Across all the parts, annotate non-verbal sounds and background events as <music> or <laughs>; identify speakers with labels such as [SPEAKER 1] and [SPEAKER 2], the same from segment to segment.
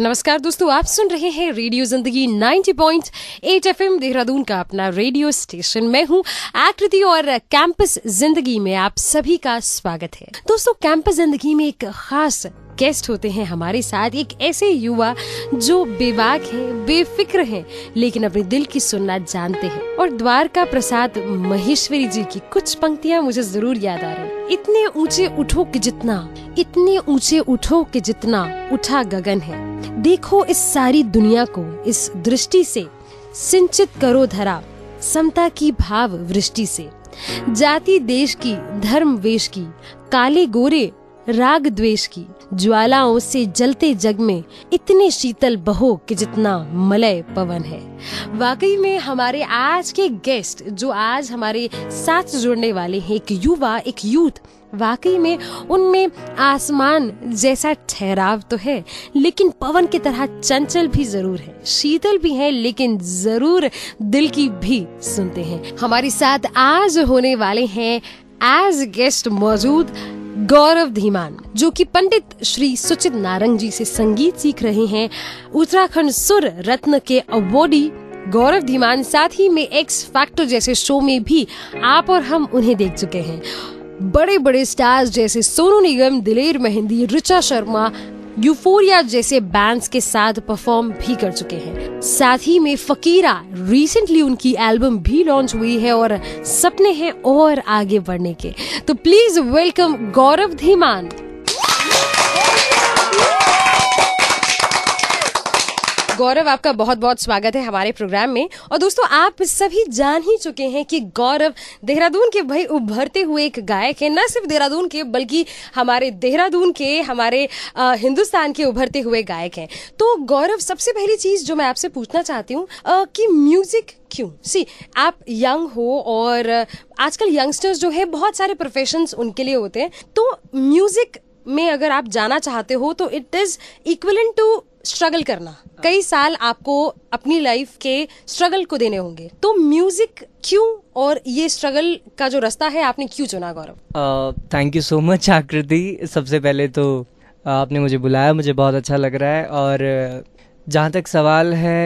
[SPEAKER 1] नमस्कार दोस्तों आप सुन रहे हैं रेडियो जिंदगी 90.8 पॉइंट देहरादून का अपना रेडियो स्टेशन मैं हूं आकृति और कैंपस जिंदगी में आप सभी का स्वागत है दोस्तों कैंपस जिंदगी में एक खास गेस्ट होते हैं हमारे साथ एक ऐसे युवा जो बेबाक है बेफिक्र है लेकिन अपने दिल की सुनना जानते हैं और द्वार का प्रसाद महेश्वरी जी की कुछ पंक्तियाँ मुझे जरूर याद आ रही इतने ऊंचे उठो कि जितना इतने ऊंचे उठो कि जितना उठा गगन है देखो इस सारी दुनिया को इस दृष्टि से सिंचित करो धरा समता की भाव वृष्टि से जाति देश की धर्म वेश की काले गोरे राग द्वेष की ज्वालाओं से जलते जग में इतने शीतल बहो कि जितना मलय पवन है वाकई में हमारे आज के गेस्ट जो आज हमारे साथ जुड़ने वाले हैं एक युवा एक यूथ वाकई में उनमें आसमान जैसा ठहराव तो है लेकिन पवन की तरह चंचल भी जरूर है शीतल भी है लेकिन जरूर दिल की भी सुनते हैं हमारे साथ आज होने वाले हैं एज गेस्ट मौजूद गौरव धीमान जो कि पंडित श्री सुचित नारंग जी से संगीत सीख रहे हैं उत्तराखंड सुर रत्न के अवॉर्डी गौरव धीमान साथ ही में एक्स फैक्टर जैसे शो में भी आप और हम उन्हें देख चुके हैं बड़े बड़े स्टार्स जैसे सोनू निगम दिलेर मेहंदी ऋचा शर्मा यूफोरिया जैसे बैंड्स के साथ परफॉर्म भी कर चुके हैं साथ ही में फकीरा रिसेंटली उनकी एल्बम भी लॉन्च हुई है और सपने हैं और आगे बढ़ने के तो प्लीज वेलकम गौरव धीमान गौरव आपका बहुत बहुत स्वागत है हमारे प्रोग्राम में और दोस्तों आप सभी जान ही चुके हैं कि गौरव देहरादून के भाई उभरते हुए एक गायक है न सिर्फ देहरादून के बल्कि हमारे देहरादून के हमारे आ, हिंदुस्तान के उभरते हुए गायक हैं तो गौरव सबसे पहली चीज जो मैं आपसे पूछना चाहती हूँ कि म्यूजिक क्यों सी आप यंग हो और आजकल यंगस्टर्स जो है बहुत सारे प्रोफेशन उनके लिए होते हैं तो म्यूजिक में अगर आप जाना चाहते हो तो it is equivalent to struggle करना कई साल आपको अपनी लाइफ के स्ट्रगल को देने होंगे तो म्यूजिक क्यों और ये स्ट्रगल का जो रास्ता है आपने क्यों चुना
[SPEAKER 2] Gaurav thank you so much Aakriti सबसे पहले तो आपने मुझे बुलाया मुझे बहुत अच्छा लग रहा है और जहाँ तक सवाल है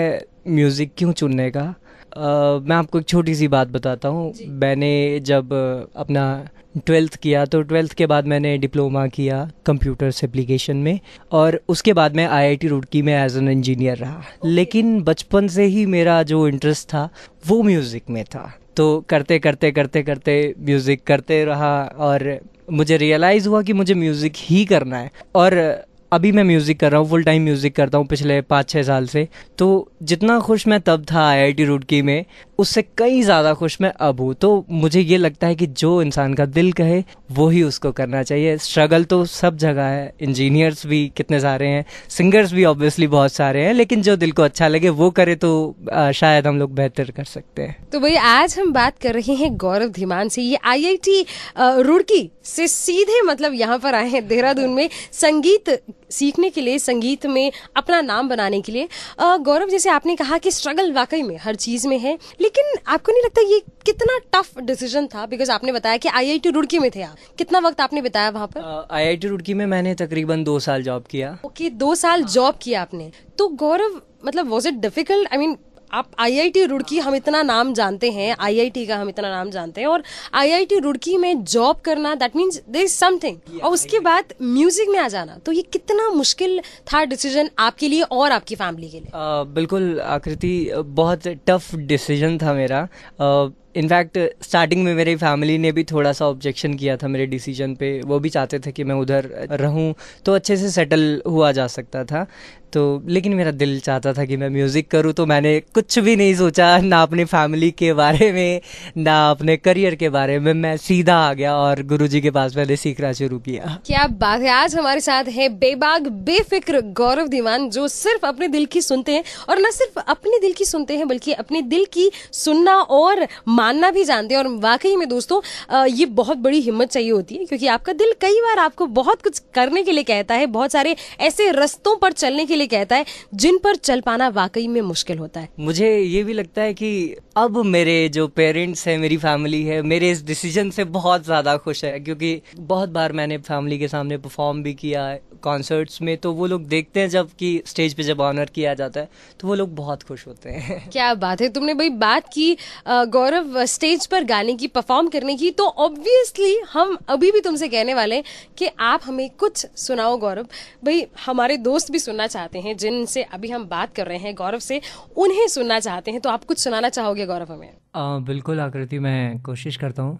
[SPEAKER 2] म्यूज़िक क्यों चुनने का आ, मैं आपको एक छोटी सी बात बताता हूँ मैंने जब अपना ट्वेल्थ किया तो ट्वेल्थ के बाद मैंने डिप्लोमा किया कंप्यूटर्स एप्लीकेशन में और उसके बाद मैं आईआईटी रुड़की में एज एन इंजीनियर रहा okay. लेकिन बचपन से ही मेरा जो इंटरेस्ट था वो म्यूज़िक में था तो करते करते करते करते म्यूज़िक करते रहा और मुझे रियलाइज़ हुआ कि मुझे म्यूज़िक ही करना है और अभी मैं म्यूज़िक कर रहा हूँ फुल टाइम म्यूज़िक करता हूँ पिछले पाँच छः साल से तो जितना खुश मैं तब था आई आई टी रुड़की में उससे कई ज़्यादा खुश मैं अब हूँ तो मुझे ये लगता है कि जो इंसान का दिल कहे वो ही उसको करना चाहिए स्ट्रगल तो सब जगह है इंजीनियर्स भी कितने सारे हैं सिंगर्स भी ऑब्वियसली बहुत सारे हैं लेकिन जो दिल को अच्छा लगे वो करे तो आ, शायद हम लोग बेहतर कर
[SPEAKER 1] सकते हैं तो भाई आज हम बात कर रहे हैं गौरव धीमान से ये टी रुड़की से सीधे मतलब यहाँ पर आए हैं देहरादून में संगीत सीखने के लिए संगीत में अपना नाम बनाने के लिए गौरव जैसे आपने कहा कि स्ट्रगल वाकई में हर चीज़ में है लेकिन लेकिन आपको नहीं लगता ये कितना टफ डिसीजन था बिकॉज आपने बताया कि आईआईटी रुड़की में थे आप कितना वक्त आपने बिताया वहाँ पर
[SPEAKER 2] आईआईटी रुड़की में मैंने तकरीबन दो साल जॉब किया
[SPEAKER 1] ओके okay, दो साल जॉब हाँ। किया आपने तो गौरव मतलब was it difficult I mean आप आईआईटी रुड़की हम इतना नाम जानते हैं आईआईटी का हम इतना नाम जानते हैं और आईआईटी रुड़की में जॉब करना that means there is something और उसके बाद म्यूजिक में आ जाना तो ये कितना मुश्किल था डिसीजन आपके लिए और आपकी फैमिली के लिए
[SPEAKER 2] आ, बिल्कुल आकृति बहुत टफ डिसीजन था मेरा आ, इनफैक्ट स्टार्टिंग में मेरी फैमिली ने भी थोड़ा सा ऑब्जेक्शन किया था मेरे डिसीजन पे वो भी चाहते थे कि मैं उधर रहूं तो अच्छे से सेटल हुआ जा सकता था तो लेकिन मेरा दिल चाहता था कि मैं म्यूज़िक करूं तो मैंने कुछ भी नहीं सोचा ना अपनी फैमिली के बारे में ना अपने करियर के बारे में मैं सीधा आ गया और गुरु के पास मैंने सीखना शुरू किया
[SPEAKER 1] क्या बात है आज हमारे साथ है बेबाग बेफिक्र गौरव दीवान जो सिर्फ अपने दिल की सुनते हैं और न सिर्फ अपने दिल की सुनते हैं बल्कि अपने दिल की सुनना और मानना भी जानते हैं और वाकई में दोस्तों ये बहुत बड़ी हिम्मत चाहिए होती है क्योंकि आपका दिल कई बार आपको बहुत कुछ करने के लिए कहता है बहुत सारे ऐसे रस्तों पर चलने के लिए कहता है जिन पर चल पाना वाकई में मुश्किल होता है
[SPEAKER 2] मुझे ये भी लगता है कि अब मेरे जो पेरेंट्स हैं मेरी फैमिली है मेरे इस डिसीजन से बहुत ज़्यादा खुश है क्योंकि बहुत बार मैंने फैमिली के सामने परफॉर्म भी किया है कॉन्सर्ट्स में तो वो लोग देखते हैं जब कि स्टेज पे जब ऑनर किया जाता है तो वो लोग बहुत खुश होते हैं
[SPEAKER 1] क्या बात है तुमने भाई बात की गौरव स्टेज uh, पर गाने की परफॉर्म करने की तो ऑब्वियसली हम अभी भी तुमसे कहने वाले हैं कि आप हमें कुछ सुनाओ गौरव भाई हमारे दोस्त भी सुनना चाहते हैं जिनसे अभी हम बात कर रहे हैं गौरव से उन्हें सुनना चाहते हैं तो आप कुछ सुनाना चाहोगे गौरव हमें
[SPEAKER 2] आ, बिल्कुल आकृति मैं कोशिश करता हूँ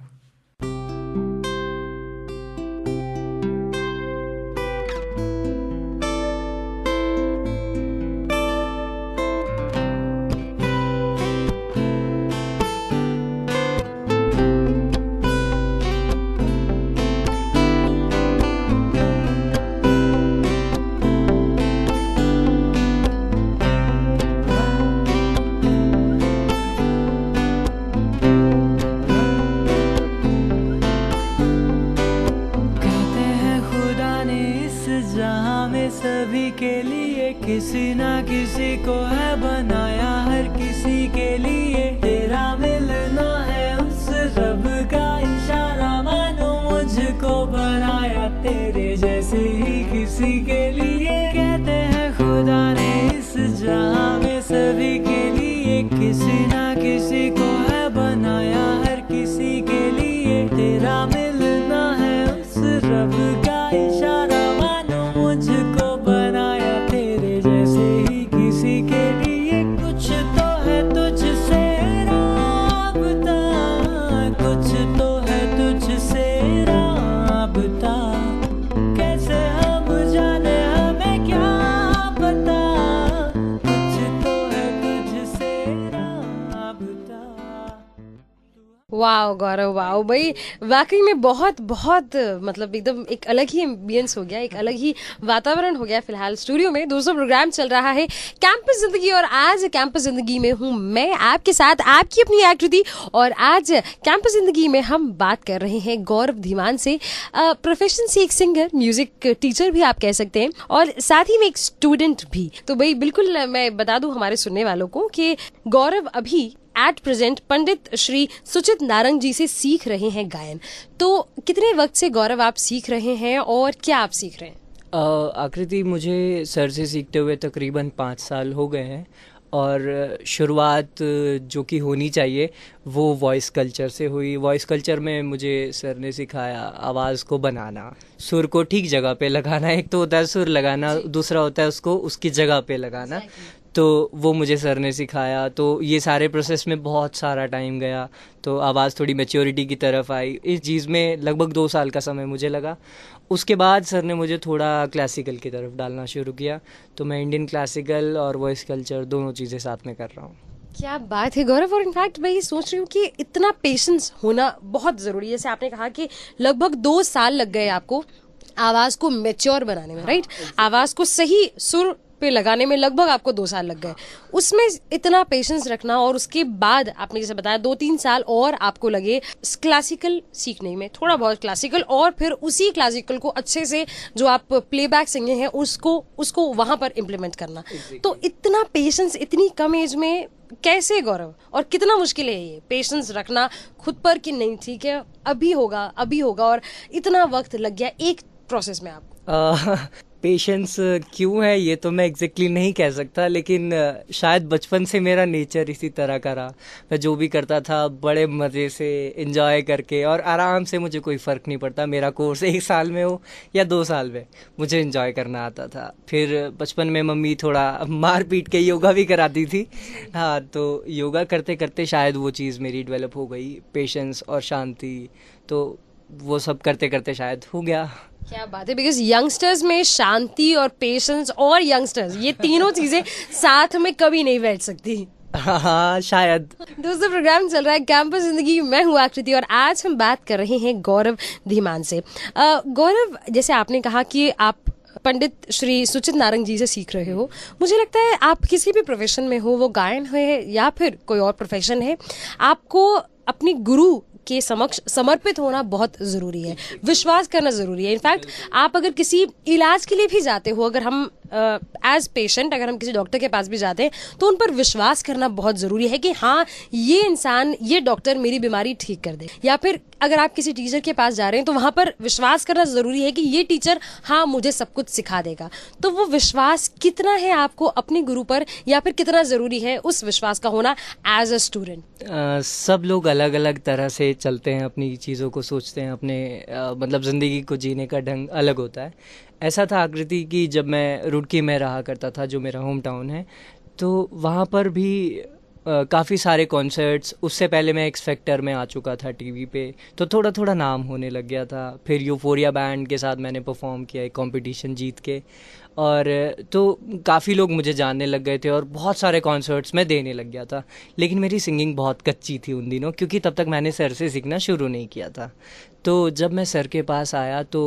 [SPEAKER 1] वाकई में बहुत बहुत मतलब एकदम एक अलग ही एम्बियंस हो गया एक अलग ही वातावरण हो गया फिलहाल स्टूडियो में दूसरा प्रोग्राम चल रहा है कैंपस जिंदगी और आज कैंपस जिंदगी में हूँ मैं आपके साथ आपकी अपनी आकृति और आज कैंपस जिंदगी में हम बात कर रहे हैं गौरव धीमान से प्रोफेशन से एक सिंगर म्यूजिक टीचर भी आप कह सकते हैं और साथ ही में एक स्टूडेंट भी तो भाई बिल्कुल मैं बता दू हमारे सुनने वालों को कि गौरव अभी एट प्रेजेंट पंडित श्री सुचित नारंग जी से सीख रहे हैं गायन तो कितने वक्त से गौरव आप सीख रहे हैं और क्या आप सीख रहे हैं
[SPEAKER 2] आकृति मुझे सर से सीखते हुए तकरीबन पाँच साल हो गए हैं और शुरुआत जो कि होनी चाहिए वो वॉइस कल्चर से हुई वॉइस कल्चर में मुझे सर ने सिखाया आवाज़ को बनाना सुर को ठीक जगह पे लगाना एक तो होता है सुर लगाना दूसरा होता है उसको उसकी जगह पे लगाना तो वो मुझे सर ने सिखाया तो ये सारे प्रोसेस में बहुत सारा टाइम गया तो आवाज़ थोड़ी मेच्योरिटी की तरफ आई इस चीज़ में लगभग दो साल का समय मुझे लगा उसके बाद सर ने मुझे थोड़ा क्लासिकल की तरफ डालना शुरू किया तो मैं इंडियन क्लासिकल और वॉइस कल्चर दोनों चीज़ें साथ में कर रहा हूँ
[SPEAKER 1] क्या बात है गौरव और इनफैक्ट मैं ये सोच रही हूँ कि इतना पेशेंस होना बहुत ज़रूरी है जैसे आपने कहा कि लगभग दो साल लग गए आपको आवाज़ को मेच्योर बनाने में राइट हाँ, आवाज़ को सही सुर पे लगाने में लगभग आपको दो साल लग गए उसमें इतना पेशेंस रखना और उसके बाद आपने जैसे बताया दो तीन साल और आपको लगे क्लासिकल सीखने में थोड़ा बहुत क्लासिकल और फिर उसी क्लासिकल को अच्छे से जो आप प्लेबैक सिंगिंग है उसको उसको वहां पर इम्प्लीमेंट करना तो इतना पेशेंस इतनी कम एज में कैसे गौरव और कितना मुश्किल है ये पेशेंस रखना खुद पर कि नहीं ठीक है अभी होगा अभी होगा और इतना वक्त लग गया एक प्रोसेस में
[SPEAKER 2] आप <laughs> पेशेंस uh, क्यों है ये तो मैं एग्जैक्टली exactly नहीं कह सकता लेकिन uh, शायद बचपन से मेरा नेचर इसी तरह का रहा मैं जो भी करता था बड़े मज़े से इन्जॉय करके और आराम से मुझे कोई फ़र्क नहीं पड़ता मेरा कोर्स एक साल में हो या दो साल में मुझे इन्जॉय करना आता था फिर बचपन में मम्मी थोड़ा मार पीट के योगा भी कराती थी हाँ तो योगा करते करते शायद वो चीज़ मेरी डेवलप हो गई पेशेंस और शांति तो वो सब करते करते शायद हो गया
[SPEAKER 1] क्या बात है बिकॉज यंगस्टर्स में शांति और पेशेंस और यंगस्टर्स ये तीनों चीजें साथ में कभी नहीं बैठ सकती
[SPEAKER 2] हाँ शायद
[SPEAKER 1] दोस्तों प्रोग्राम चल रहा है कैंपस जिंदगी मैं हूँ आकृति और आज हम बात कर रहे हैं गौरव धीमान से गौरव जैसे आपने कहा कि आप पंडित श्री सुचित नारंग जी से सीख रहे हो मुझे लगता है आप किसी भी प्रोफेशन में हो वो गायन है या फिर कोई और प्रोफेशन है आपको अपनी गुरु के समक्ष समर्पित होना बहुत ज़रूरी है विश्वास करना ज़रूरी है इनफैक्ट आप अगर किसी इलाज के लिए भी जाते हो अगर हम एज पेशेंट अगर हम किसी डॉक्टर के पास भी जाते हैं तो उन पर विश्वास करना बहुत ज़रूरी है कि हाँ ये इंसान ये डॉक्टर मेरी बीमारी ठीक कर दे या फिर अगर आप किसी टीचर के पास जा रहे हैं तो वहाँ पर विश्वास करना ज़रूरी है कि ये टीचर हाँ मुझे सब कुछ सिखा देगा तो वो विश्वास कितना है आपको अपने गुरु पर या फिर कितना ज़रूरी है उस विश्वास का होना एज अ स्टूडेंट
[SPEAKER 2] सब लोग अलग अलग तरह से चलते हैं अपनी चीज़ों को सोचते हैं अपने आ, मतलब ज़िंदगी को जीने का ढंग अलग होता है ऐसा था आकृति कि जब मैं रुड़की में रहा करता था जो मेरा होम टाउन है तो वहाँ पर भी काफ़ी सारे कॉन्सर्ट्स उससे पहले मैं एक्सफेक्टर में आ चुका था टीवी पे तो थोड़ा थोड़ा नाम होने लग गया था फिर यूफोरिया बैंड के साथ मैंने परफॉर्म किया एक कॉम्पिटिशन जीत के और तो काफ़ी लोग मुझे जानने लग गए थे और बहुत सारे कॉन्सर्ट्स मैं देने लग गया था लेकिन मेरी सिंगिंग बहुत कच्ची थी उन दिनों क्योंकि तब तक मैंने सर से सीखना शुरू नहीं किया था तो जब मैं सर के पास आया तो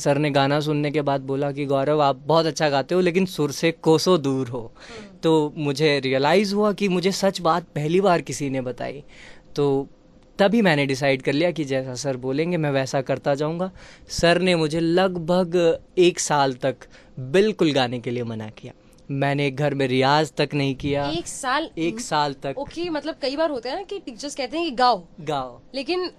[SPEAKER 2] सर ने गाना सुनने के बाद बोला कि गौरव आप बहुत अच्छा गाते हो लेकिन सुर से कोसो दूर हो हम्म। तो मुझे रियलाइज़ हुआ कि मुझे सच बात पहली बार किसी ने बताई तो तभी मैंने डिसाइड कर लिया कि जैसा सर बोलेंगे मैं वैसा करता जाऊंगा सर ने मुझे लगभग एक साल तक बिल्कुल गाने के लिए मना किया मैंने घर में रियाज तक नहीं किया एक साल एक साल तक
[SPEAKER 1] ओके मतलब कई बार होता है ना कि टीचर्स कहते हैं कि गाओ गाओ लेकिन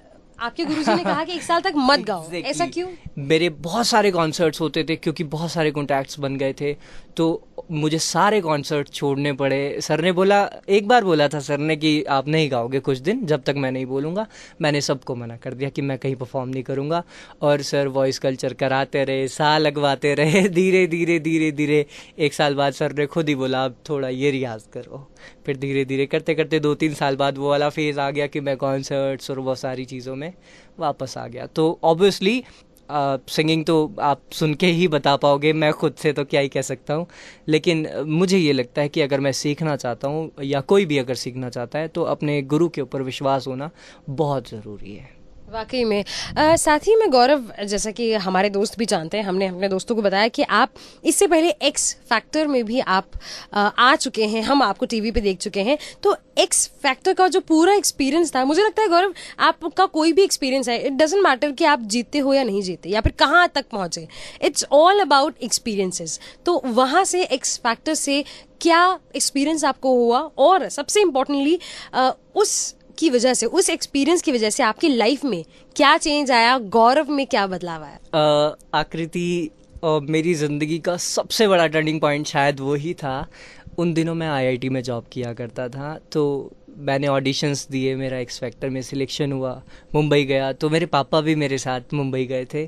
[SPEAKER 1] आपके गुरुजी ने कहा कि एक साल तक मत गाओ exactly. ऐसा क्यों
[SPEAKER 2] मेरे बहुत सारे कॉन्सर्ट्स होते थे क्योंकि बहुत सारे कॉन्टैक्ट्स बन गए थे तो मुझे सारे कॉन्सर्ट छोड़ने पड़े सर ने बोला एक बार बोला था सर ने कि आप नहीं गाओगे कुछ दिन जब तक मैं नहीं बोलूँगा मैंने सबको मना कर दिया कि मैं कहीं परफॉर्म नहीं करूँगा और सर वॉइस कल्चर कराते रहे साल लगवाते रहे <laughs> धीरे धीरे धीरे धीरे एक साल बाद सर ने खुद ही बोला आप थोड़ा ये रियाज करो फिर धीरे धीरे करते करते दो तीन साल बाद वो वाला फेज़ आ गया कि मैं कॉन्सर्ट्स और वह सारी चीज़ों में वापस आ गया तो ऑब्वियसली सिंगिंग तो आप सुन के ही बता पाओगे मैं खुद से तो क्या ही कह सकता हूँ लेकिन मुझे ये लगता है कि अगर मैं सीखना चाहता हूँ या कोई भी अगर सीखना चाहता है तो अपने गुरु के ऊपर विश्वास होना बहुत ज़रूरी है
[SPEAKER 1] वाकई में आ, साथ ही में गौरव जैसा कि हमारे दोस्त भी जानते हैं हमने अपने दोस्तों को बताया कि आप इससे पहले एक्स फैक्टर में भी आप आ, आ चुके हैं हम आपको टीवी पे देख चुके हैं तो एक्स फैक्टर का जो पूरा एक्सपीरियंस था मुझे लगता है गौरव आपका कोई भी एक्सपीरियंस है इट डजेंट मैटर कि आप जीतते हो या नहीं जीते या फिर कहाँ तक पहुँचे इट्स ऑल अबाउट एक्सपीरियंसेस तो वहाँ से एक्स फैक्टर से क्या एक्सपीरियंस आपको हुआ और सबसे इम्पोर्टेंटली उस की वजह से उस एक्सपीरियंस की वजह से आपकी लाइफ में क्या चेंज आया गौरव में क्या बदलाव आया
[SPEAKER 2] uh, आकृति uh, मेरी ज़िंदगी का सबसे बड़ा टर्निंग पॉइंट शायद वो ही था उन दिनों मैं आईआईटी में जॉब किया करता था तो मैंने ऑडिशंस दिए मेरा एक्सपेक्टर में सिलेक्शन हुआ मुंबई गया तो मेरे पापा भी मेरे साथ मुंबई गए थे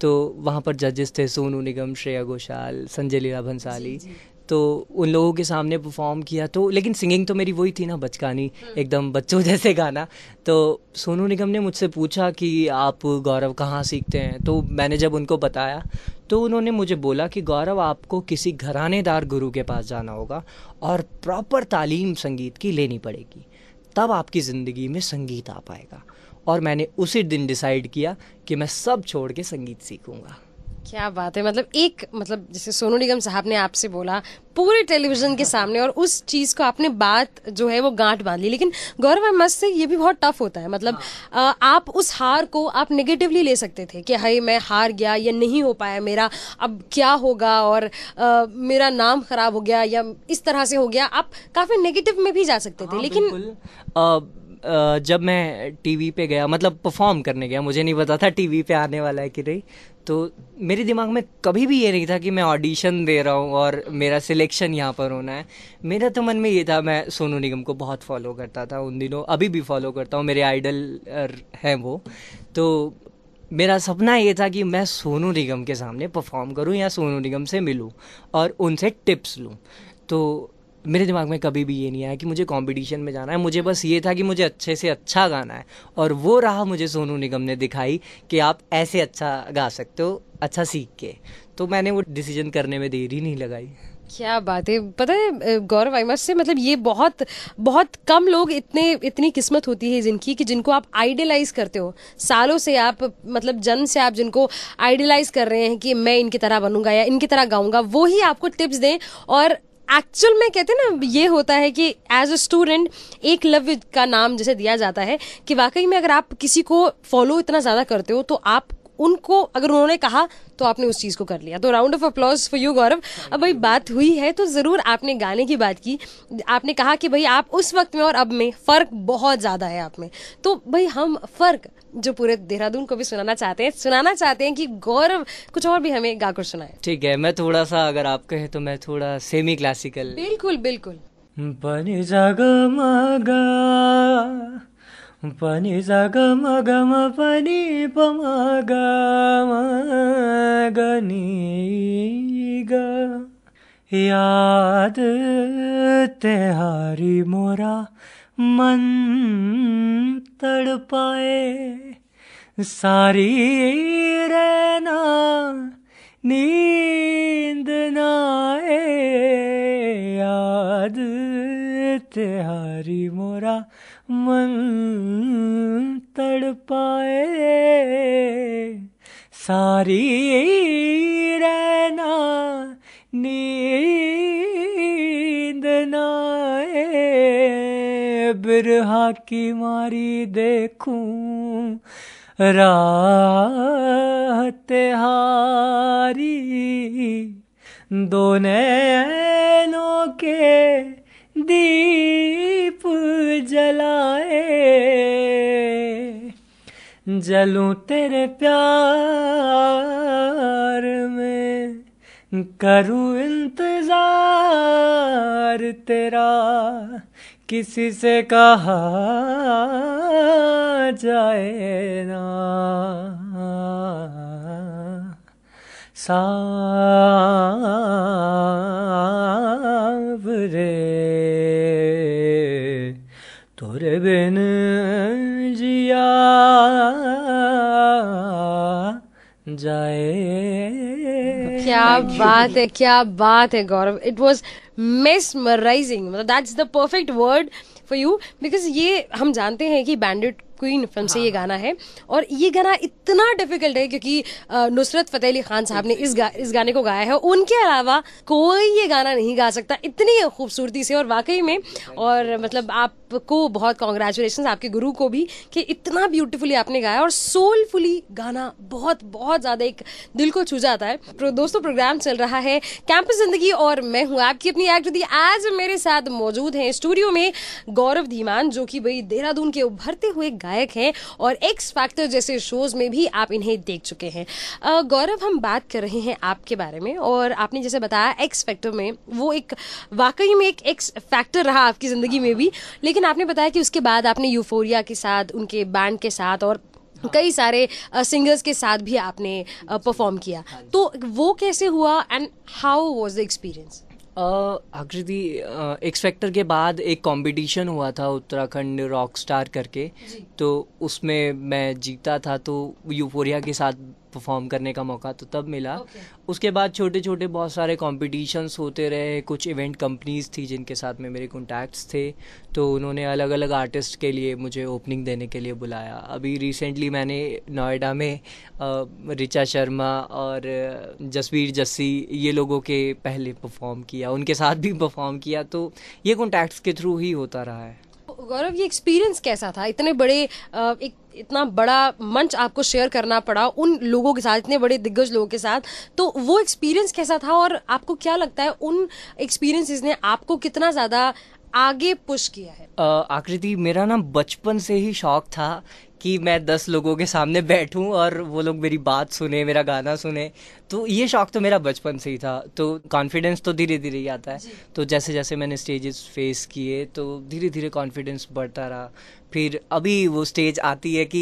[SPEAKER 2] तो वहाँ पर जजेस थे सोनू निगम श्रेया घोषाल संजय लीला भंसाली जी, जी. तो उन लोगों के सामने परफॉर्म किया तो लेकिन सिंगिंग तो मेरी वही थी ना बचकानी हम्म। एकदम बच्चों जैसे गाना तो सोनू निगम ने मुझसे पूछा कि आप गौरव कहाँ सीखते हैं तो मैंने जब उनको बताया तो उन्होंने मुझे बोला कि गौरव आपको किसी घरानेदार गुरु के पास जाना होगा और प्रॉपर तालीम संगीत की लेनी पड़ेगी तब आपकी ज़िंदगी में संगीत आ पाएगा और मैंने उसी दिन डिसाइड किया कि मैं सब छोड़ के संगीत सीखूँगा
[SPEAKER 1] क्या बात है मतलब एक मतलब जैसे सोनू निगम साहब ने आपसे बोला पूरे टेलीविजन के सामने और उस चीज को आपने बात जो है वो गांठ बांध ली लेकिन गौरव मस्त से ये भी बहुत टफ होता है मतलब आ, हाँ। आप उस हार को आप नेगेटिवली ले सकते थे कि हाई मैं हार गया या नहीं हो पाया मेरा अब क्या होगा और आ, मेरा नाम खराब हो गया या इस तरह से हो गया आप काफी नेगेटिव में भी जा सकते थे हाँ,
[SPEAKER 2] लेकिन जब मैं टीवी पे गया मतलब परफॉर्म करने गया मुझे नहीं पता था टीवी पे आने वाला है कि नहीं तो मेरे दिमाग में कभी भी ये नहीं था कि मैं ऑडिशन दे रहा हूँ और मेरा सिलेक्शन यहाँ पर होना है मेरा तो मन में ये था मैं सोनू निगम को बहुत फॉलो करता था उन दिनों अभी भी फॉलो करता हूँ मेरे आइडल हैं वो तो मेरा सपना ये था कि मैं सोनू निगम के सामने परफॉर्म करूँ या सोनू निगम से मिलूँ और उनसे टिप्स लूँ तो मेरे दिमाग में कभी भी ये नहीं आया कि मुझे कंपटीशन में जाना है मुझे बस ये था कि मुझे अच्छे से अच्छा गाना है और वो राह मुझे सोनू निगम ने दिखाई कि आप ऐसे अच्छा गा सकते हो अच्छा सीख के तो मैंने वो डिसीजन करने में देरी नहीं लगाई
[SPEAKER 1] क्या बात है पता है गौरव आईमर से मतलब ये बहुत बहुत कम लोग इतने इतनी किस्मत होती है जिनकी कि जिनको आप आइडियलाइज करते हो सालों से आप मतलब जन्म से आप जिनको आइडियलाइज कर रहे हैं कि मैं इनकी तरह बनूंगा या इनकी तरह गाऊंगा वो ही आपको टिप्स दें और एक्चुअल में कहते हैं ना ये होता है कि एज अ स्टूडेंट एक लव्य का नाम जैसे दिया जाता है कि वाकई में अगर आप किसी को फॉलो इतना ज़्यादा करते हो तो आप उनको अगर उन्होंने कहा तो आपने उस चीज़ को कर लिया तो round of applause for you Gaurav अब भाई बात हुई है तो ज़रूर आपने गाने की बात की आपने कहा कि भाई आप उस वक्त में और अब में फ़र्क बहुत ज़्यादा है आप में तो भाई हम फ़र्क जो पूरे देहरादून को भी सुनाना चाहते हैं सुनाना चाहते हैं कि गौरव कुछ और भी हमें गाकर सुनाए
[SPEAKER 2] ठीक है मैं थोड़ा सा अगर आप कहे तो मैं थोड़ा सेमी क्लासिकल
[SPEAKER 1] बिल्कुल बिल्कुल
[SPEAKER 2] पानी
[SPEAKER 3] जागा मगा पानी जाग मगम पनि याद तेहारी मोरा मन तड़पाए सारी रहना नींद नाए याद तिहारी मोरा मन तड़पाए सारी रहना नींद ना बिरहा की मारी देखूं रात हारी दोनों के दीप जलाए जलूं तेरे प्यार में करूं इंतजार तेरा किसी से कहा जाए ना रे तोरे बिन जिया जाए क्या बात है
[SPEAKER 1] क्या बात है गौरव इट वॉज मेसमराइजिंग मतलब that's the perfect word for you because ये हम जानते हैं कि बैंडेड क्वीन फिल्म हाँ, से ये हाँ, हाँ। गाना है और ये गाना इतना डिफिकल्ट है क्योंकि नुसरत फतेह अली खान साहब ने इस गा, इस गाने को गाया है उनके अलावा कोई ये गाना नहीं गा सकता इतनी खूबसूरती से और वाकई में और मतलब आपको बहुत कॉन्ग्रेचुलेशन आपके गुरु को भी कि इतना ब्यूटीफुली आपने गाया और सोलफुली गाना बहुत बहुत ज़्यादा एक दिल को छू जाता है दोस्तों प्रोग्राम चल रहा है कैंपस जिंदगी और मैं हूँ आपकी अपनी एक्ट आज मेरे साथ मौजूद हैं स्टूडियो में गौरव धीमान जो कि भाई देहरादून के उभरते हुए गायक हैं और एक्स फैक्टर जैसे शोज में भी आप इन्हें देख चुके हैं गौरव हम बात कर रहे हैं आपके बारे में और आपने जैसे बताया एक्स फैक्टर में वो एक वाकई में एक एक्स फैक्टर रहा आपकी ज़िंदगी में भी लेकिन आपने बताया कि उसके बाद आपने यूफोरिया के साथ उनके बैंड के साथ और कई सारे सिंगर्स के साथ भी आपने परफॉर्म किया हाँ तो वो कैसे हुआ and how was the experience
[SPEAKER 2] Aakriti X Factor के बाद एक कंपटीशन हुआ था उत्तराखंड रॉक स्टार करके तो उसमें मैं जीता था तो यूफोरिया के साथ परफॉर्म करने का मौका तो तब मिला okay. उसके बाद छोटे छोटे बहुत सारे कॉम्पिटिशन्स होते रहे कुछ इवेंट कंपनीज थी जिनके साथ में मेरे कॉन्टैक्ट्स थे तो उन्होंने अलग अलग आर्टिस्ट के लिए मुझे ओपनिंग देने के लिए बुलाया अभी रिसेंटली मैंने नोएडा में रिचा शर्मा और जसवीर जस्सी ये लोगों के पहले परफॉर्म किया उनके साथ भी परफॉर्म किया तो ये कॉन्टैक्ट्स के थ्रू ही होता रहा है
[SPEAKER 1] गौरव ये एक्सपीरियंस कैसा था इतने बड़े एक इतना बड़ा मंच आपको शेयर करना पड़ा उन लोगों के साथ इतने बड़े दिग्गज लोगों के साथ तो वो एक्सपीरियंस कैसा था और आपको क्या लगता है उन एक्सपीरियंसेस ने आपको कितना ज़्यादा आगे पुश किया है
[SPEAKER 2] आकृति मेरा ना बचपन से ही शौक था कि मैं दस लोगों के सामने बैठूं और वो लोग मेरी बात सुने मेरा गाना सुने तो ये शौक़ तो मेरा बचपन से ही था तो कॉन्फिडेंस तो धीरे धीरे ही आता है तो जैसे जैसे मैंने स्टेजेस फेस किए तो धीरे धीरे कॉन्फिडेंस बढ़ता रहा फिर अभी वो स्टेज आती है कि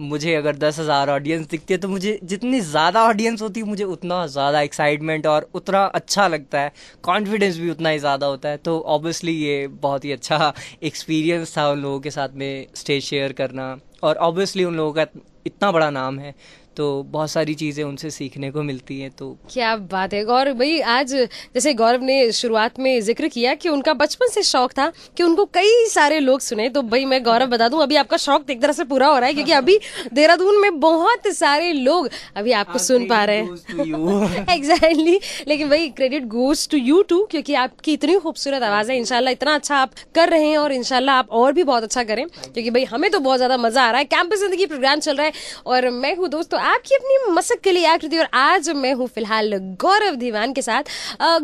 [SPEAKER 2] मुझे अगर दस हज़ार ऑडियंस दिखती है तो मुझे जितनी ज़्यादा ऑडियंस होती है मुझे उतना ज़्यादा एक्साइटमेंट और उतना अच्छा लगता है कॉन्फिडेंस भी उतना ही ज़्यादा होता है तो ऑब्वियसली ये बहुत ही अच्छा एक्सपीरियंस था उन लोगों के साथ में स्टेज शेयर करना और ऑब्वियसली उन लोगों का इतना बड़ा नाम है तो बहुत सारी चीज़ें उनसे सीखने को मिलती हैं तो
[SPEAKER 1] क्या बात है गौरव भाई आज जैसे गौरव ने शुरुआत में जिक्र किया कि उनका बचपन से शौक था कि उनको कई सारे लोग सुने तो भाई मैं गौरव बता दूं अभी आपका शौक एक तरह से पूरा हो रहा है क्योंकि अभी देहरादून में बहुत सारे लोग अभी आपको सुन पा रहे हैं एग्जैक्टली <laughs> लेकिन भाई credit goes to you too क्योंकि आपकी इतनी खूबसूरत आवाज़ है इनशाला इतना अच्छा आप कर रहे हैं और इनशाला आप और भी बहुत अच्छा करें क्योंकि भाई हमें तो बहुत ज़्यादा मज़ा आ रहा है कैंपस जिंदगी प्रोग्राम चल रहा है और मैं हूँ दोस्तों आपकी अपनी मसक के लिए आकृति और आज मैं हूँ फिलहाल गौरव दीवान के साथ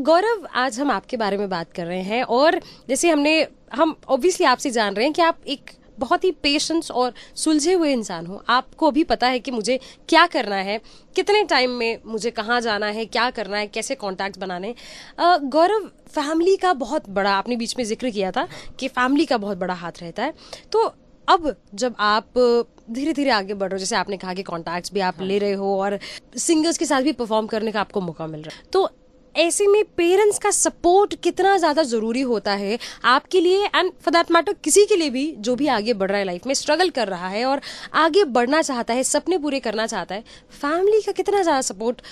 [SPEAKER 1] गौरव आज हम आपके बारे में बात कर रहे हैं और जैसे हमने हम ऑब्वियसली आपसे जान रहे हैं कि आप एक बहुत ही पेशेंस और सुलझे हुए इंसान हो आपको भी पता है कि मुझे क्या करना है कितने टाइम में मुझे कहाँ जाना है क्या करना है कैसे कॉन्टैक्ट बनाने गौरव फैमिली का बहुत बड़ा आपने बीच में जिक्र किया था कि फैमिली का बहुत बड़ा हाथ रहता है तो अब जब आप धीरे धीरे आगे बढ़ रहे हो जैसे आपने कहा कि कॉन्टैक्ट भी आप हाँ. ले रहे हो और सिंगर्स के साथ भी परफॉर्म करने का आपको मौका मिल रहा है तो ऐसे में पेरेंट्स का सपोर्ट कितना ज़्यादा ज़रूरी होता है आपके लिए एंड फॉर दैट मैटर किसी के लिए भी जो भी आगे बढ़ रहा है लाइफ में स्ट्रगल कर रहा है और आगे बढ़ना चाहता है सपने पूरे करना चाहता है फैमिली का कितना ज़्यादा सपोर्ट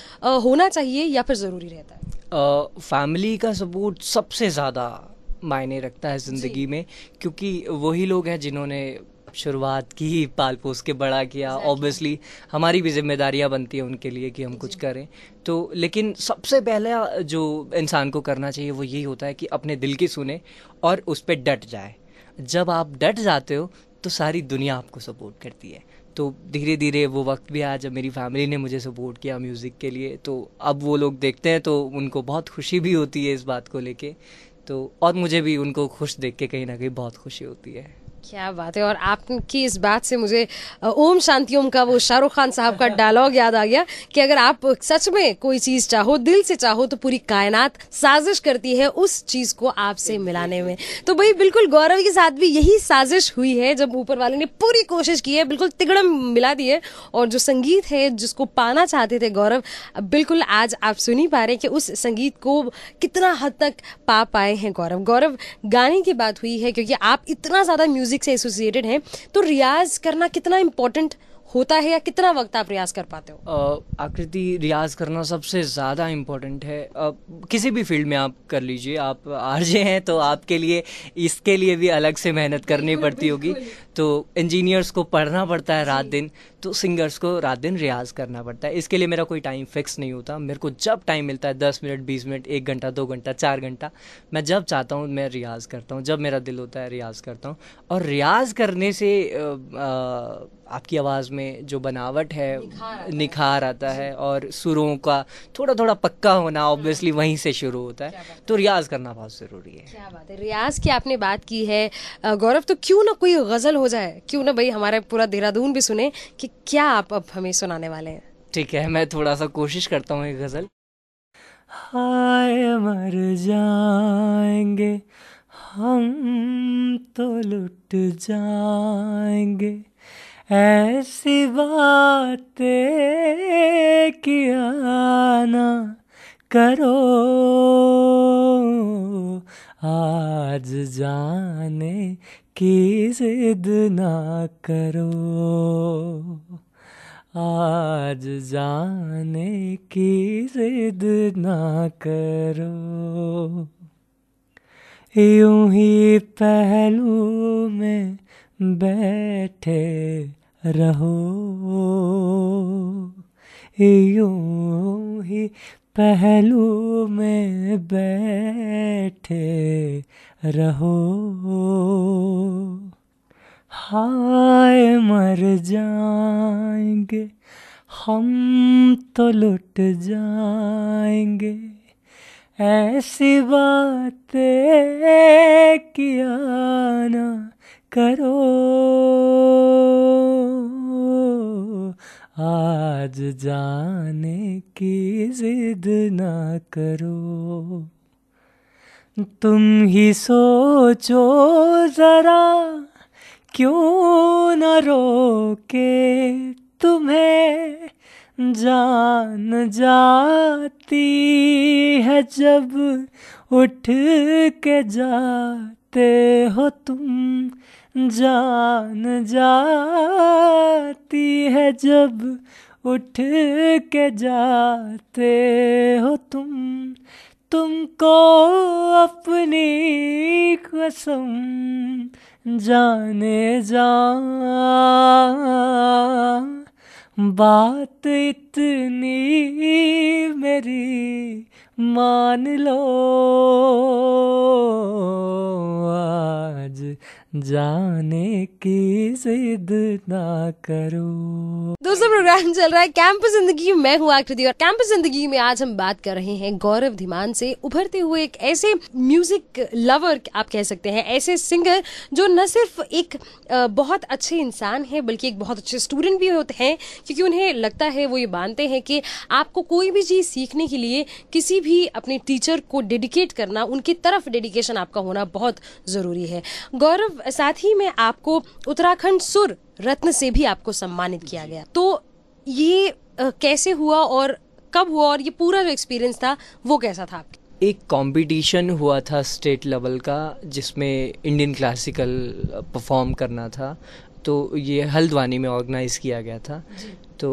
[SPEAKER 1] होना चाहिए या फिर ज़रूरी रहता
[SPEAKER 2] है फैमिली uh, का सपोर्ट सबसे ज़्यादा मायने रखता है ज़िंदगी में क्योंकि वही लोग हैं जिन्होंने शुरुआत की पाल पोस के बड़ा किया ऑब्वियसली exactly. हमारी भी जिम्मेदारियां बनती हैं उनके लिए कि हम कुछ करें तो लेकिन सबसे पहला जो इंसान को करना चाहिए वो यही होता है कि अपने दिल की सुने और उस पर डट जाए जब आप डट जाते हो तो सारी दुनिया आपको सपोर्ट करती है तो धीरे धीरे वो वक्त भी आया जब मेरी फैमिली ने मुझे सपोर्ट किया म्यूज़िक के लिए तो अब वो लोग देखते हैं तो उनको बहुत खुशी भी होती है इस बात को लेके तो और मुझे भी उनको खुश देख के कहीं ना कहीं बहुत खुशी होती है
[SPEAKER 1] क्या बात है और आपकी इस बात से मुझे ओम शांति ओम का वो शाहरुख खान साहब का डायलॉग याद आ गया कि अगर आप सच में कोई चीज चाहो दिल से चाहो तो पूरी कायनात साजिश करती है उस चीज को आपसे मिलाने में तो भाई बिल्कुल गौरव के साथ भी यही साजिश हुई है जब ऊपर वाले ने पूरी कोशिश की है बिल्कुल तिगड़म मिला दी है और जो संगीत है जिसको पाना चाहते थे गौरव बिल्कुल आज आप सुन ही पा रहे कि उस संगीत को कितना हद तक पा पाए हैं गौरव गौरव गाने की बात हुई है क्योंकि आप इतना ज्यादा म्यूजिक म्यूज़िक से एसोसिएटेड हैं तो रियाज करना कितना इम्पोर्टेंट होता है या कितना वक्त आप रियाज कर पाते
[SPEAKER 2] हो आकृति रियाज करना सबसे ज़्यादा इम्पोर्टेंट है आ, किसी भी फील्ड में आप कर लीजिए आप आरजे हैं तो आपके लिए इसके लिए भी अलग से मेहनत करनी पड़ती होगी तो इंजीनियर्स को पढ़ना पड़ता है रात दिन तो सिंगर्स को रात दिन रियाज करना पड़ता है इसके लिए मेरा कोई टाइम फिक्स नहीं होता मेरे को जब टाइम मिलता है दस मिनट बीस मिनट एक घंटा दो घंटा चार घंटा मैं जब चाहता हूँ मैं रियाज करता हूँ जब मेरा दिल होता है रियाज करता हूँ और रियाज करने से आपकी आवाज़ में जो बनावट है निखार, आता है और सुरों का थोड़ा थोड़ा पक्का होना ऑब्वियसली हाँ। वहीं से शुरू होता है तो रियाज करना बहुत ज़रूरी है क्या बात
[SPEAKER 1] है रियाज की आपने बात की है गौरव तो क्यों ना कोई गज़ल हो जाए क्यों ना भाई हमारा पूरा देहरादून भी सुने कि क्या आप अब हमें सुनाने वाले हैं
[SPEAKER 2] ठीक है मैं थोड़ा सा कोशिश करता हूँ ये गज़ल
[SPEAKER 1] हाय मर जाएंगे
[SPEAKER 3] हम तो लुट जाएंगे ऐसी बात किया ना करो आज जाने की जिद ना करो आज जाने की जिद ना करो यूं ही पहलू में बैठे रहो यूं ही पहलू में बैठे रहो हाय मर जाएंगे हम तो लुट जाएंगे ऐसी बातें किया ना करो आज जाने की जिद ना करो तुम ही सोचो जरा क्यों न रोके तुम्हें जान जाती है जब उठ के जाते हो तुम जान जाती है जब उठ के जाते हो तुम तुमको अपनी कसम जाने जा बात इतनी मेरी मान लो आज जाने की जिद ना करो
[SPEAKER 1] दूसरा प्रोग्राम चल रहा है कैंपस जिंदगी मैं हूँ आकृति और कैंपस जिंदगी में आज हम बात कर रहे हैं गौरव धीमान से उभरते हुए एक ऐसे म्यूजिक लवर आप कह सकते हैं ऐसे सिंगर जो न सिर्फ एक बहुत अच्छे इंसान है बल्कि एक बहुत अच्छे स्टूडेंट भी होते हैं क्योंकि उन्हें लगता है वो ये मानते हैं कि आपको कोई भी चीज़ सीखने के लिए किसी भी अपने टीचर को डेडिकेट करना उनकी तरफ डेडिकेशन आपका होना बहुत ज़रूरी है गौरव साथ ही मैं आपको उत्तराखंड सुर रत्न से भी आपको सम्मानित किया गया तो ये कैसे हुआ और कब हुआ और ये पूरा जो एक्सपीरियंस था वो कैसा था आपके
[SPEAKER 2] एक कंपटीशन हुआ था स्टेट लेवल का जिसमें इंडियन क्लासिकल परफॉर्म करना था तो ये हल्द्वानी में ऑर्गेनाइज किया गया था तो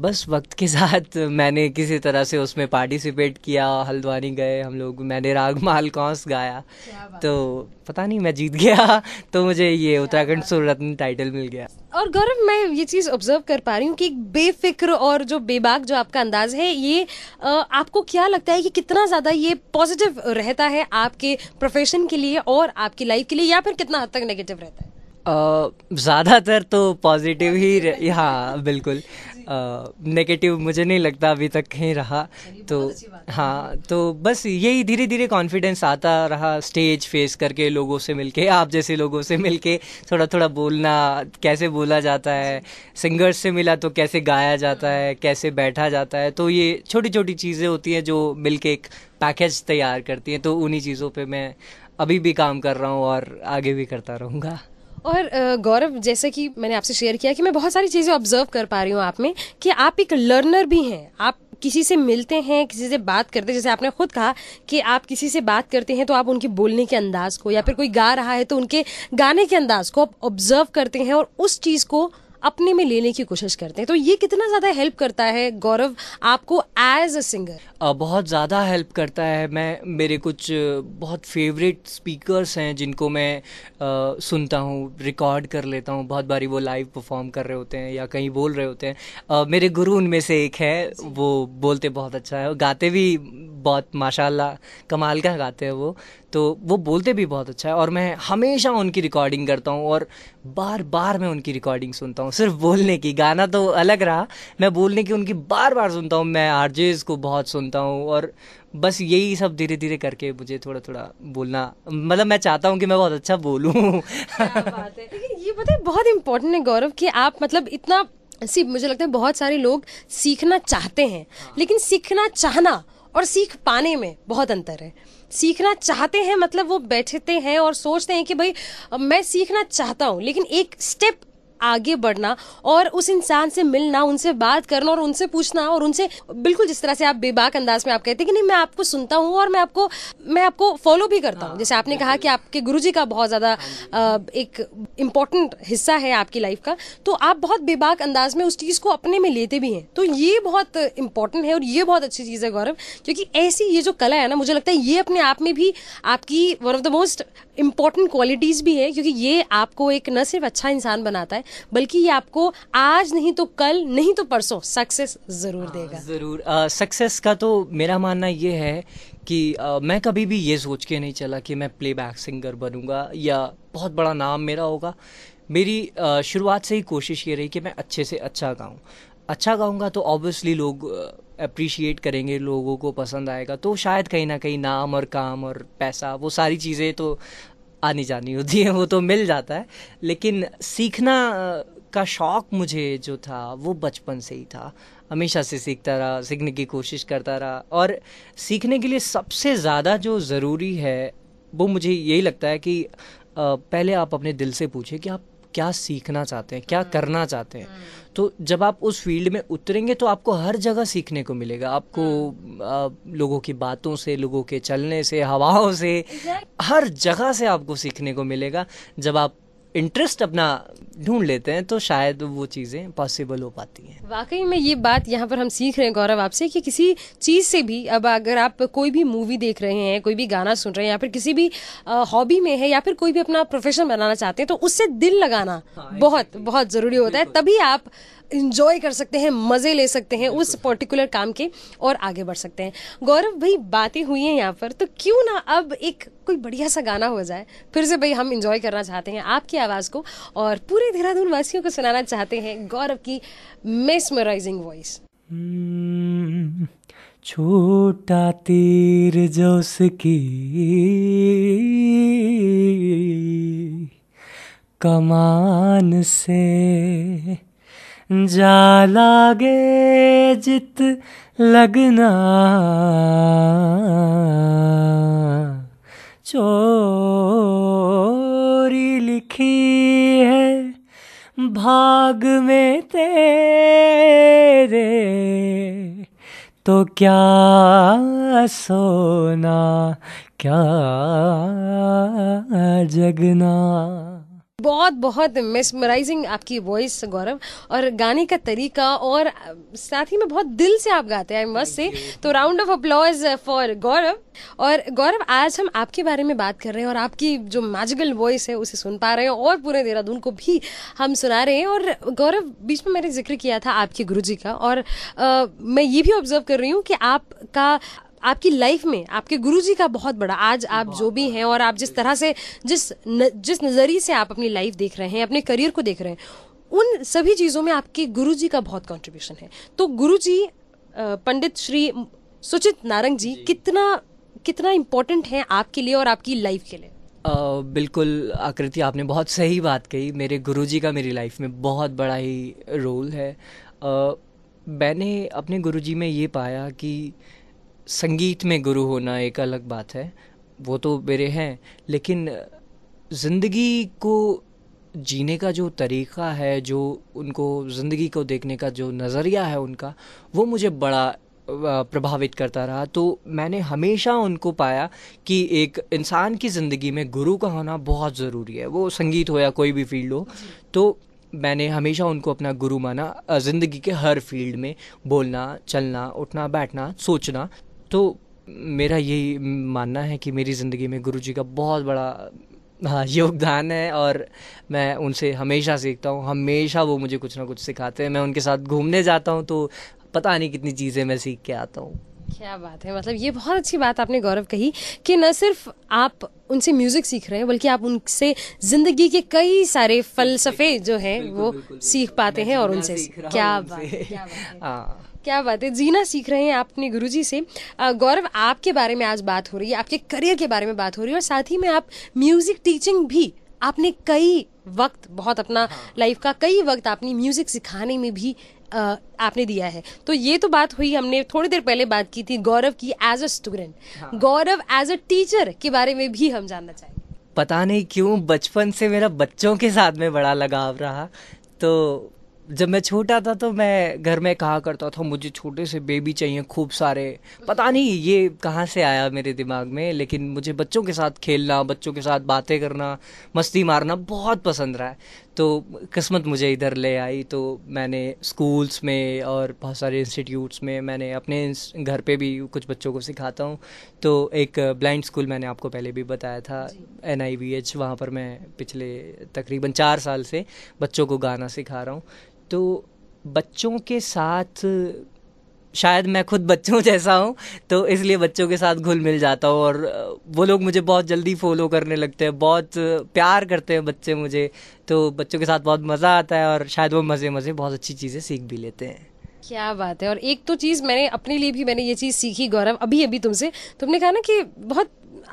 [SPEAKER 2] बस वक्त के साथ <laughs> मैंने किसी तरह से उसमें पार्टिसिपेट किया हल्द्वानी गए हम लोग मैंने राग माल कौंस गाया तो पता नहीं मैं जीत गया <laughs> तो मुझे ये उत्तराखंड सुररत्न टाइटल मिल गया
[SPEAKER 1] और गौरव मैं ये चीज़ ऑब्जर्व कर पा रही हूँ कि एक बेफिक्र और जो बेबाक जो आपका अंदाज है ये आपको क्या लगता है कि कितना ज़्यादा ये पॉजिटिव रहता है आपके प्रोफेशन के लिए और आपकी लाइफ के लिए या फिर कितना हद तक नेगेटिव रहता है
[SPEAKER 2] ज़्यादातर तो पॉजिटिव ही हाँ बिल्कुल नेगेटिव मुझे नहीं लगता अभी तक कहीं रहा तो हाँ तो बस यही धीरे धीरे कॉन्फिडेंस आता रहा स्टेज फेस करके लोगों से मिलके आप जैसे लोगों से मिलके थोड़ा थोड़ा बोलना कैसे बोला जाता है सिंगर्स से मिला तो कैसे गाया जाता हाँ। है कैसे बैठा जाता है तो ये छोटी छोटी चीज़ें होती हैं जो मिलके एक पैकेज तैयार करती हैं तो उन्हीं चीज़ों पर मैं अभी भी काम कर रहा हूँ और आगे भी करता रहूँगा
[SPEAKER 1] और गौरव जैसे कि मैंने आपसे शेयर किया कि मैं बहुत सारी चीज़ें ऑब्जर्व कर पा रही हूँ आप में कि आप एक लर्नर भी हैं आप किसी से मिलते हैं किसी से बात करते हैं जैसे आपने खुद कहा कि आप किसी से बात करते हैं तो आप उनके बोलने के अंदाज को या फिर कोई गा रहा है तो उनके गाने के अंदाज को आप ऑब्जर्व करते हैं और उस चीज़ को अपने में लेने की कोशिश करते हैं तो ये कितना ज़्यादा हेल्प करता है गौरव आपको एज अ सिंगर
[SPEAKER 2] बहुत ज़्यादा हेल्प करता है मैं मेरे कुछ बहुत फेवरेट स्पीकर्स हैं जिनको मैं आ, सुनता हूँ रिकॉर्ड कर लेता हूँ बहुत बारी वो लाइव परफॉर्म कर रहे होते हैं या कहीं बोल रहे होते हैं आ, मेरे गुरु उनमें से एक है वो बोलते बहुत अच्छा है गाते भी बहुत माशाल्लाह कमाल का गाते हैं वो तो वो बोलते भी बहुत अच्छा है और मैं हमेशा उनकी रिकॉर्डिंग करता हूँ और बार बार मैं उनकी रिकॉर्डिंग सुनता हूँ सिर्फ बोलने की गाना तो अलग रहा मैं बोलने की उनकी बार बार सुनता हूँ मैं आरजेज को बहुत सुनता हूँ और बस यही सब धीरे धीरे करके मुझे थोड़ा थोड़ा बोलना मतलब मैं चाहता हूँ कि मैं बहुत अच्छा बोलूँ ये
[SPEAKER 1] पता है बहुत इंपॉर्टेंट है गौरव कि आप मतलब इतना सी मुझे लगता है बहुत सारे लोग सीखना चाहते हैं हाँ। लेकिन सीखना चाहना और सीख पाने में बहुत अंतर है सीखना चाहते हैं मतलब वो बैठते हैं और सोचते हैं कि भाई मैं सीखना चाहता हूँ लेकिन एक स्टेप आगे बढ़ना और उस इंसान से मिलना उनसे बात करना और उनसे पूछना और उनसे बिल्कुल जिस तरह से आप बेबाक अंदाज में आप कहते हैं कि नहीं मैं आपको सुनता हूँ और मैं आपको मैं आपको फॉलो भी करता हूँ हाँ, जैसे आपने कहा कि आपके गुरु का बहुत ज़्यादा हाँ एक इम्पॉर्टेंट हिस्सा है आपकी लाइफ का तो आप बहुत बेबाक अंदाज में उस चीज़ को अपने में लेते भी हैं तो ये बहुत इंपॉर्टेंट है और ये बहुत अच्छी चीज़ है गौरव क्योंकि ऐसी ये जो कला है ना मुझे लगता है ये अपने आप में भी आपकी one of the most important qualities भी है क्योंकि ये आपको एक न सिर्फ अच्छा इंसान बनाता है बल्कि ये आपको आज नहीं तो कल नहीं तो परसों सक्सेस जरूर हाँ,
[SPEAKER 2] देगा जरूर सक्सेस का तो मेरा मानना ये है कि आ, मैं कभी भी ये सोच के नहीं चला कि मैं प्लेबैक सिंगर बनूंगा या बहुत बड़ा नाम मेरा होगा मेरी आ, शुरुआत से ही कोशिश ये रही कि मैं अच्छे से अच्छा गाऊँ अच्छा गाऊँगा तो ऑब्वियसली लोग अप्रिशिएट करेंगे लोगों को पसंद आएगा तो शायद कहीं ना कहीं नाम और काम और पैसा वो सारी चीज़ें तो आनी जानी होती है वो तो मिल जाता है लेकिन सीखना का शौक मुझे जो था वो बचपन से ही था हमेशा से सीखता रहा सीखने की कोशिश करता रहा और सीखने के लिए सबसे ज़्यादा जो ज़रूरी है वो मुझे यही लगता है कि पहले आप अपने दिल से पूछें कि आप क्या सीखना चाहते हैं क्या हम्म। करना चाहते हैं हम्म। तो जब आप उस फील्ड में उतरेंगे तो आपको हर जगह सीखने को मिलेगा आपको हम्म। आ, लोगों की बातों से लोगों के चलने से हवाओं से हर जगह से आपको सीखने को मिलेगा जब आप इंटरेस्ट अपना ढूंढ लेते हैं तो शायद वो चीज़ें पॉसिबल हो पाती
[SPEAKER 1] हैं वाकई में ये बात यहाँ पर हम सीख रहे हैं गौरव आपसे कि किसी चीज़ से भी अब अगर आप कोई भी मूवी देख रहे हैं कोई भी गाना सुन रहे हैं या फिर किसी भी हॉबी में है या फिर कोई भी अपना प्रोफेशन बनाना चाहते हैं तो उससे दिल लगाना हाँ, बहुत बहुत ज़रूरी होता है तभी आप इंजॉय कर सकते हैं मज़े ले सकते हैं उस पर्टिकुलर काम के और आगे बढ़ सकते हैं गौरव भाई बातें हुई हैं यहाँ पर तो क्यों ना अब एक कोई बढ़िया सा गाना हो जाए फिर से भाई हम इंजॉय करना चाहते हैं आपकी आवाज़ को और पूरे देहरादून वासियों को सुनाना चाहते हैं गौरव की मेसमराइजिंग हम्म, वॉइस
[SPEAKER 3] छोटा तीर जो उसकी कमान से जा लागे जित लगना चोरी लिखी है भाग में तेरे तो क्या सोना क्या जगना
[SPEAKER 1] बहुत बहुत मिसमराइजिंग आपकी वॉइस गौरव और गाने का तरीका और साथ ही में बहुत दिल से आप गाते हैं आई मस्ट से तो round of applause for Gaurav और गौरव आज हम आपके बारे में बात कर रहे हैं और आपकी जो मैजिकल वॉइस है उसे सुन पा रहे हैं और पूरे देहरादून को भी हम सुना रहे हैं और गौरव बीच में मैंने जिक्र किया था आपके गुरु का और आ, मैं ये भी ऑब्जर्व कर रही हूँ कि आपका आपकी लाइफ में आपके गुरुजी का बहुत बड़ा आज आप जो भी हैं और आप जिस तरह से जिस न, जिस नज़रिए से आप अपनी लाइफ देख रहे हैं अपने करियर को देख रहे हैं उन सभी चीज़ों में आपके गुरुजी का बहुत कंट्रीब्यूशन है तो गुरुजी पंडित श्री सुचित नारंग जी, जी कितना कितना इम्पोर्टेंट है आपके लिए और आपकी लाइफ के लिए
[SPEAKER 2] आ, बिल्कुल आकृति आपने बहुत सही बात कही मेरे जी का मेरी लाइफ में बहुत बड़ा ही रोल है आ, मैंने अपने गुरुजी में ये पाया कि संगीत में गुरु होना एक अलग बात है वो तो मेरे हैं लेकिन ज़िंदगी को जीने का जो तरीक़ा है जो उनको ज़िंदगी को देखने का जो नज़रिया है उनका वो मुझे बड़ा प्रभावित करता रहा तो मैंने हमेशा उनको पाया कि एक इंसान की ज़िंदगी में गुरु का होना बहुत ज़रूरी है वो संगीत हो या कोई भी फील्ड हो तो मैंने हमेशा उनको अपना गुरु माना ज़िंदगी के हर फील्ड में बोलना चलना उठना बैठना सोचना तो मेरा यही मानना है कि मेरी ज़िंदगी में गुरु जी का बहुत बड़ा हाँ, योगदान है और मैं उनसे हमेशा सीखता हूँ हमेशा वो मुझे कुछ ना कुछ सिखाते हैं मैं उनके साथ घूमने जाता हूँ तो पता नहीं कितनी चीज़ें मैं सीख के आता हूँ
[SPEAKER 1] क्या बात है मतलब ये बहुत अच्छी बात आपने गौरव कही कि न सिर्फ आप उनसे म्यूजिक सीख रहे हैं बल्कि आप उनसे जिंदगी के कई सारे फलसफे जो हैं वो सीख पाते हैं और उनसे क्या बात है हाँ। क्या बात है जीना सीख रहे हैं अपने गुरु जी से गौरव आपके बारे में आज बात हो रही है आपके करियर के बारे में बात हो रही है और साथ ही में आप म्यूजिक टीचिंग भी आपने कई वक्त बहुत अपना हाँ। लाइफ का कई वक्त आपने म्यूजिक सिखाने में भी आपने दिया है तो ये तो बात हुई हमने थोड़ी देर पहले बात की थी गौरव की as a student Gaurav as a teacher के बारे में भी हम जानना चाहेंगे
[SPEAKER 2] पता नहीं क्यों बचपन से मेरा बच्चों के साथ में बड़ा लगाव रहा तो जब मैं छोटा था तो मैं घर में कहा करता था मुझे छोटे से बेबी चाहिए खूब सारे पता नहीं ये कहाँ से आया मेरे दिमाग में लेकिन मुझे बच्चों के साथ खेलना बच्चों के साथ बातें करना मस्ती मारना बहुत पसंद रहा है तो किस्मत मुझे इधर ले आई तो मैंने स्कूल्स में और बहुत सारे इंस्टीट्यूट्स में मैंने अपने घर पे भी कुछ बच्चों को सिखाता हूँ तो एक ब्लाइंड स्कूल मैंने आपको पहले भी बताया था एन आई वी एच वहाँ पर मैं पिछले तकरीबन चार साल से बच्चों को गाना सिखा रहा हूँ तो बच्चों के साथ शायद मैं खुद बच्चों जैसा हूँ तो इसलिए बच्चों के साथ घुल मिल जाता हूँ और वो लोग मुझे बहुत जल्दी फॉलो करने लगते हैं बहुत प्यार करते हैं बच्चे मुझे तो बच्चों के साथ बहुत मज़ा आता है और शायद वो मज़े मज़े बहुत अच्छी चीज़ें सीख भी लेते हैं
[SPEAKER 1] क्या बात है और एक तो चीज़ मैंने अपने लिए भी मैंने ये चीज़ सीखी गौरव अभी अभी तुमसे तुमने कहा ना कि बहुत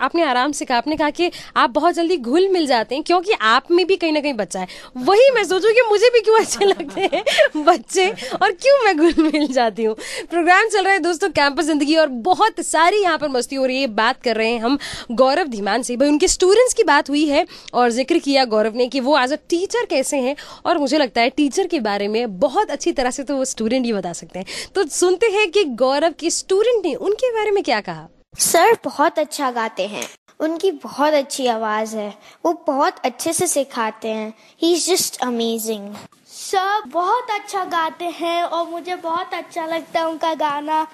[SPEAKER 1] आपने आराम से कहा आपने कहा कि आप बहुत जल्दी घुल मिल जाते हैं क्योंकि आप में भी कहीं ना कहीं बच्चा है वही मैं सोचूं कि मुझे भी क्यों अच्छे लगते हैं बच्चे और क्यों मैं घुल मिल जाती हूँ प्रोग्राम चल रहा है दोस्तों कैंपस जिंदगी और बहुत सारी यहाँ पर मस्ती हो रही है बात कर रहे हैं हम गौरव धीमान से भाई उनके स्टूडेंट्स की बात हुई है और जिक्र किया गौरव ने कि वो एज अ टीचर कैसे हैं और मुझे लगता है टीचर के बारे में बहुत अच्छी तरह से तो वो स्टूडेंट ही बता सकते हैं तो सुनते हैं कि गौरव के स्टूडेंट ने उनके बारे में क्या कहा सर बहुत अच्छा गाते हैं उनकी बहुत अच्छी आवाज है वो बहुत अच्छे से सिखाते हैं
[SPEAKER 2] he is just amazing sir बहुत अच्छा गाते हैं और मुझे बहुत अच्छा
[SPEAKER 1] लगता है उनका गाना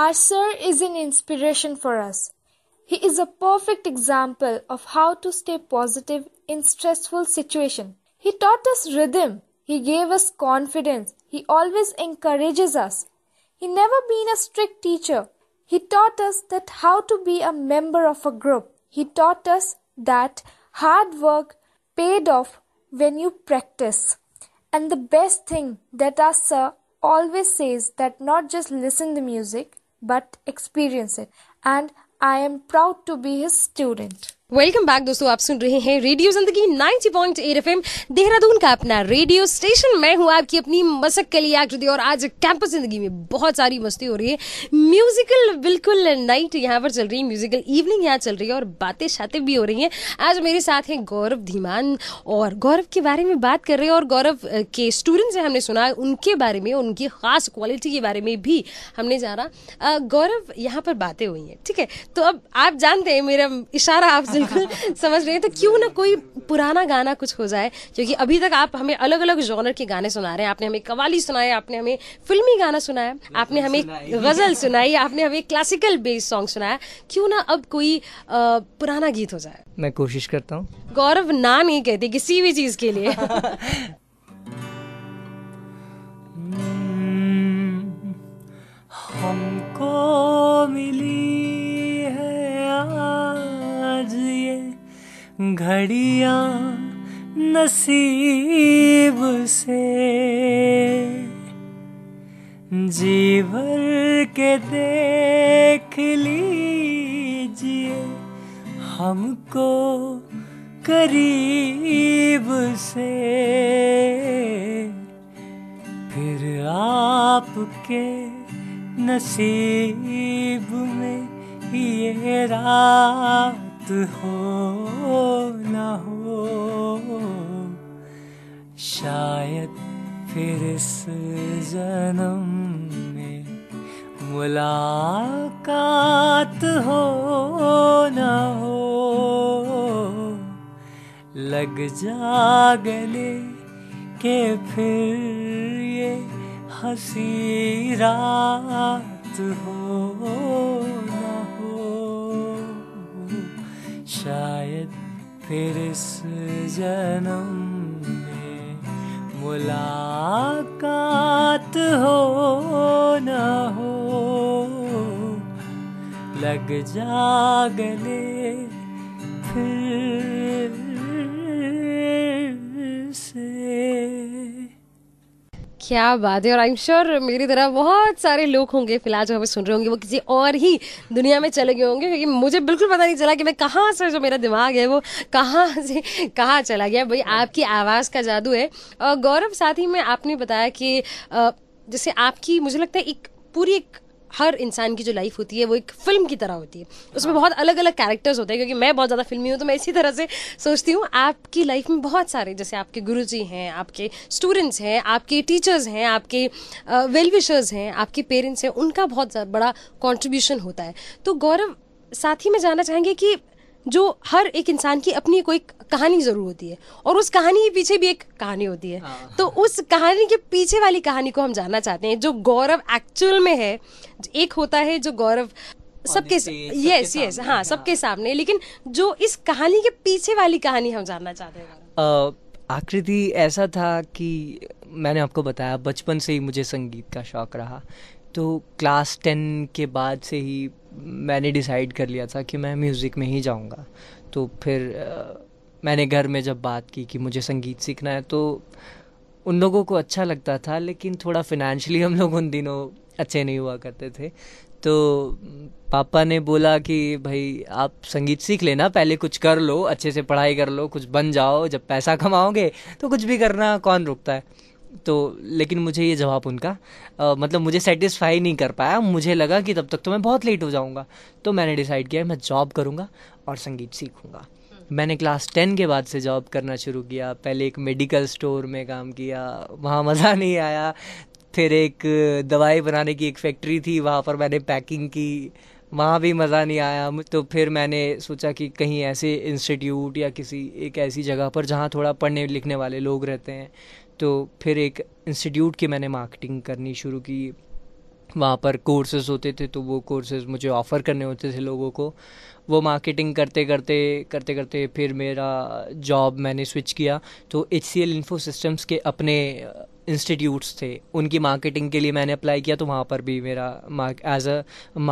[SPEAKER 1] our sir is an inspiration for us he is a perfect example of how to stay positive in stressful situation he taught us rhythm he gave us confidence he always encourages us he never been a strict teacher He taught us that how to be a member of a group. He taught us that hard work paid off when you practice. And the best thing that our sir always says that not just listen the music but experience it. And I am proud to be his student. Welcome back दोस्तों आप सुन रहे हैं radio जिंदगी 90.8 point FM Dehradun का अपना radio station मैं हूँ आपकी अपनी मसक के लिए आकृति और आज कैंपस जिंदगी में बहुत सारी मस्ती हो रही है म्यूजिकल बिल्कुल नाइट यहाँ पर चल रही है म्यूजिकल इवनिंग यहाँ चल रही है और बातें शाते भी हो रही हैं आज मेरे साथ हैं गौरव धीमान और गौरव के बारे में बात कर रहे हैं और गौरव के स्टूडेंट से हमने सुना उनके बारे में उनकी खास क्वालिटी के बारे में भी हमने जाना गौरव यहाँ पर बातें हुई हैं ठीक है तो अब आप जानते हैं मेरा इशारा आप बिल्कुल <laughs> समझ रहे हैं तो क्यों ना कोई पुराना गाना कुछ हो जाए क्योंकि अभी तक आप हमें अलग अलग जॉनर के गाने सुना रहे हैं आपने हमें कवाली सुनाया आपने हमें फिल्मी गाना सुनाया आपने हमें गजल सुनाई आपने हमें क्लासिकल बेस्ड सॉन्ग सुनाया क्यों ना अब कोई पुराना गीत हो जाए
[SPEAKER 2] मैं कोशिश करता हूँ
[SPEAKER 1] गौरव ना नहीं कहते किसी भी चीज के लिए <laughs>
[SPEAKER 3] हम्म, हमको मिली है आ... आज ये घड़िया नसीब से जीवर के देख लीजिए हमको करीब से फिर आपके नसीब में ये रात हो ना हो शायद फिर इस जन्म में मुलाकात हो ना हो लग जा गले के फिर ये हसी रात हो फिर इस जन्म में मुलाकात हो न हो लग जा गले
[SPEAKER 1] क्या बात है और आई एम श्योर मेरी तरह बहुत सारे लोग होंगे फिलहाल जो हमें सुन रहे होंगे वो किसी और ही दुनिया में चले गए होंगे क्योंकि मुझे बिल्कुल पता नहीं चला कि मैं कहाँ से जो मेरा दिमाग है वो कहाँ से कहाँ चला गया भाई आपकी आवाज़ का जादू है और गौरव साथ ही में आपने बताया कि जैसे आपकी मुझे लगता है एक पूरी एक हर इंसान की जो लाइफ होती है वो एक फिल्म की तरह होती है उसमें बहुत अलग अलग कैरेक्टर्स होते हैं क्योंकि मैं बहुत ज़्यादा फिल्मी हूँ तो मैं इसी तरह से सोचती हूँ आपकी लाइफ में बहुत सारे जैसे आपके गुरु हैं आपके स्टूडेंट्स हैं आपके टीचर्स हैं आपके वेल विशर्स हैं आपके पेरेंट्स हैं उनका बहुत बड़ा कॉन्ट्रीब्यूशन होता है तो गौरव साथ ही में जानना चाहेंगे कि जो हर एक इंसान की अपनी कोई कहानी जरूर होती है और उस कहानी के पीछे भी एक कहानी होती है हाँ। तो उस कहानी के पीछे वाली कहानी को हम जानना चाहते हैं जो गौरव एक्चुअल में है एक होता है जो गौरव सबके यस यस हाँ सबके हाँ। सामने लेकिन जो इस कहानी के पीछे वाली कहानी हम जानना चाहते
[SPEAKER 2] हैं आकृति ऐसा था कि मैंने आपको बताया बचपन से ही मुझे संगीत का शौक रहा तो क्लास टेन के बाद से ही मैंने डिसाइड कर लिया था कि मैं म्यूज़िक में ही जाऊँगा तो फिर मैंने घर में जब बात की कि मुझे संगीत सीखना है तो उन लोगों को अच्छा लगता था लेकिन थोड़ा फिनेंशली हम लोग उन दिनों अच्छे नहीं हुआ करते थे तो पापा ने बोला कि भाई आप संगीत सीख लेना पहले कुछ कर लो अच्छे से पढ़ाई कर लो कुछ बन जाओ जब पैसा कमाओगे तो कुछ भी करना कौन रुकता है तो लेकिन मुझे ये जवाब उनका आ, मतलब मुझे सेटिस्फाई नहीं कर पाया मुझे लगा कि तब तक तो मैं बहुत लेट हो जाऊँगा तो मैंने डिसाइड किया मैं जॉब करूँगा और संगीत सीखूँगा मैंने क्लास टेन के बाद से जॉब करना शुरू किया पहले एक मेडिकल स्टोर में काम किया वहाँ मज़ा <laughs> नहीं आया फिर एक दवाई बनाने की एक फैक्ट्री थी वहाँ पर मैंने पैकिंग की वहाँ भी मज़ा नहीं आया तो फिर मैंने सोचा कि कहीं ऐसे इंस्टीट्यूट या किसी एक ऐसी जगह पर जहाँ थोड़ा पढ़ने लिखने वाले लोग रहते हैं तो फिर एक इंस्टीट्यूट की मैंने मार्केटिंग करनी शुरू की वहाँ पर कोर्सेज होते थे तो वो कोर्सेज मुझे ऑफ़र करने होते थे लोगों को वो मार्केटिंग करते करते करते करते फिर मेरा जॉब मैंने स्विच किया तो H C L Infosystems के अपने इंस्टीट्यूट्स uh, थे उनकी मार्केटिंग के लिए मैंने अप्लाई किया तो वहाँ पर भी मेरा एज अ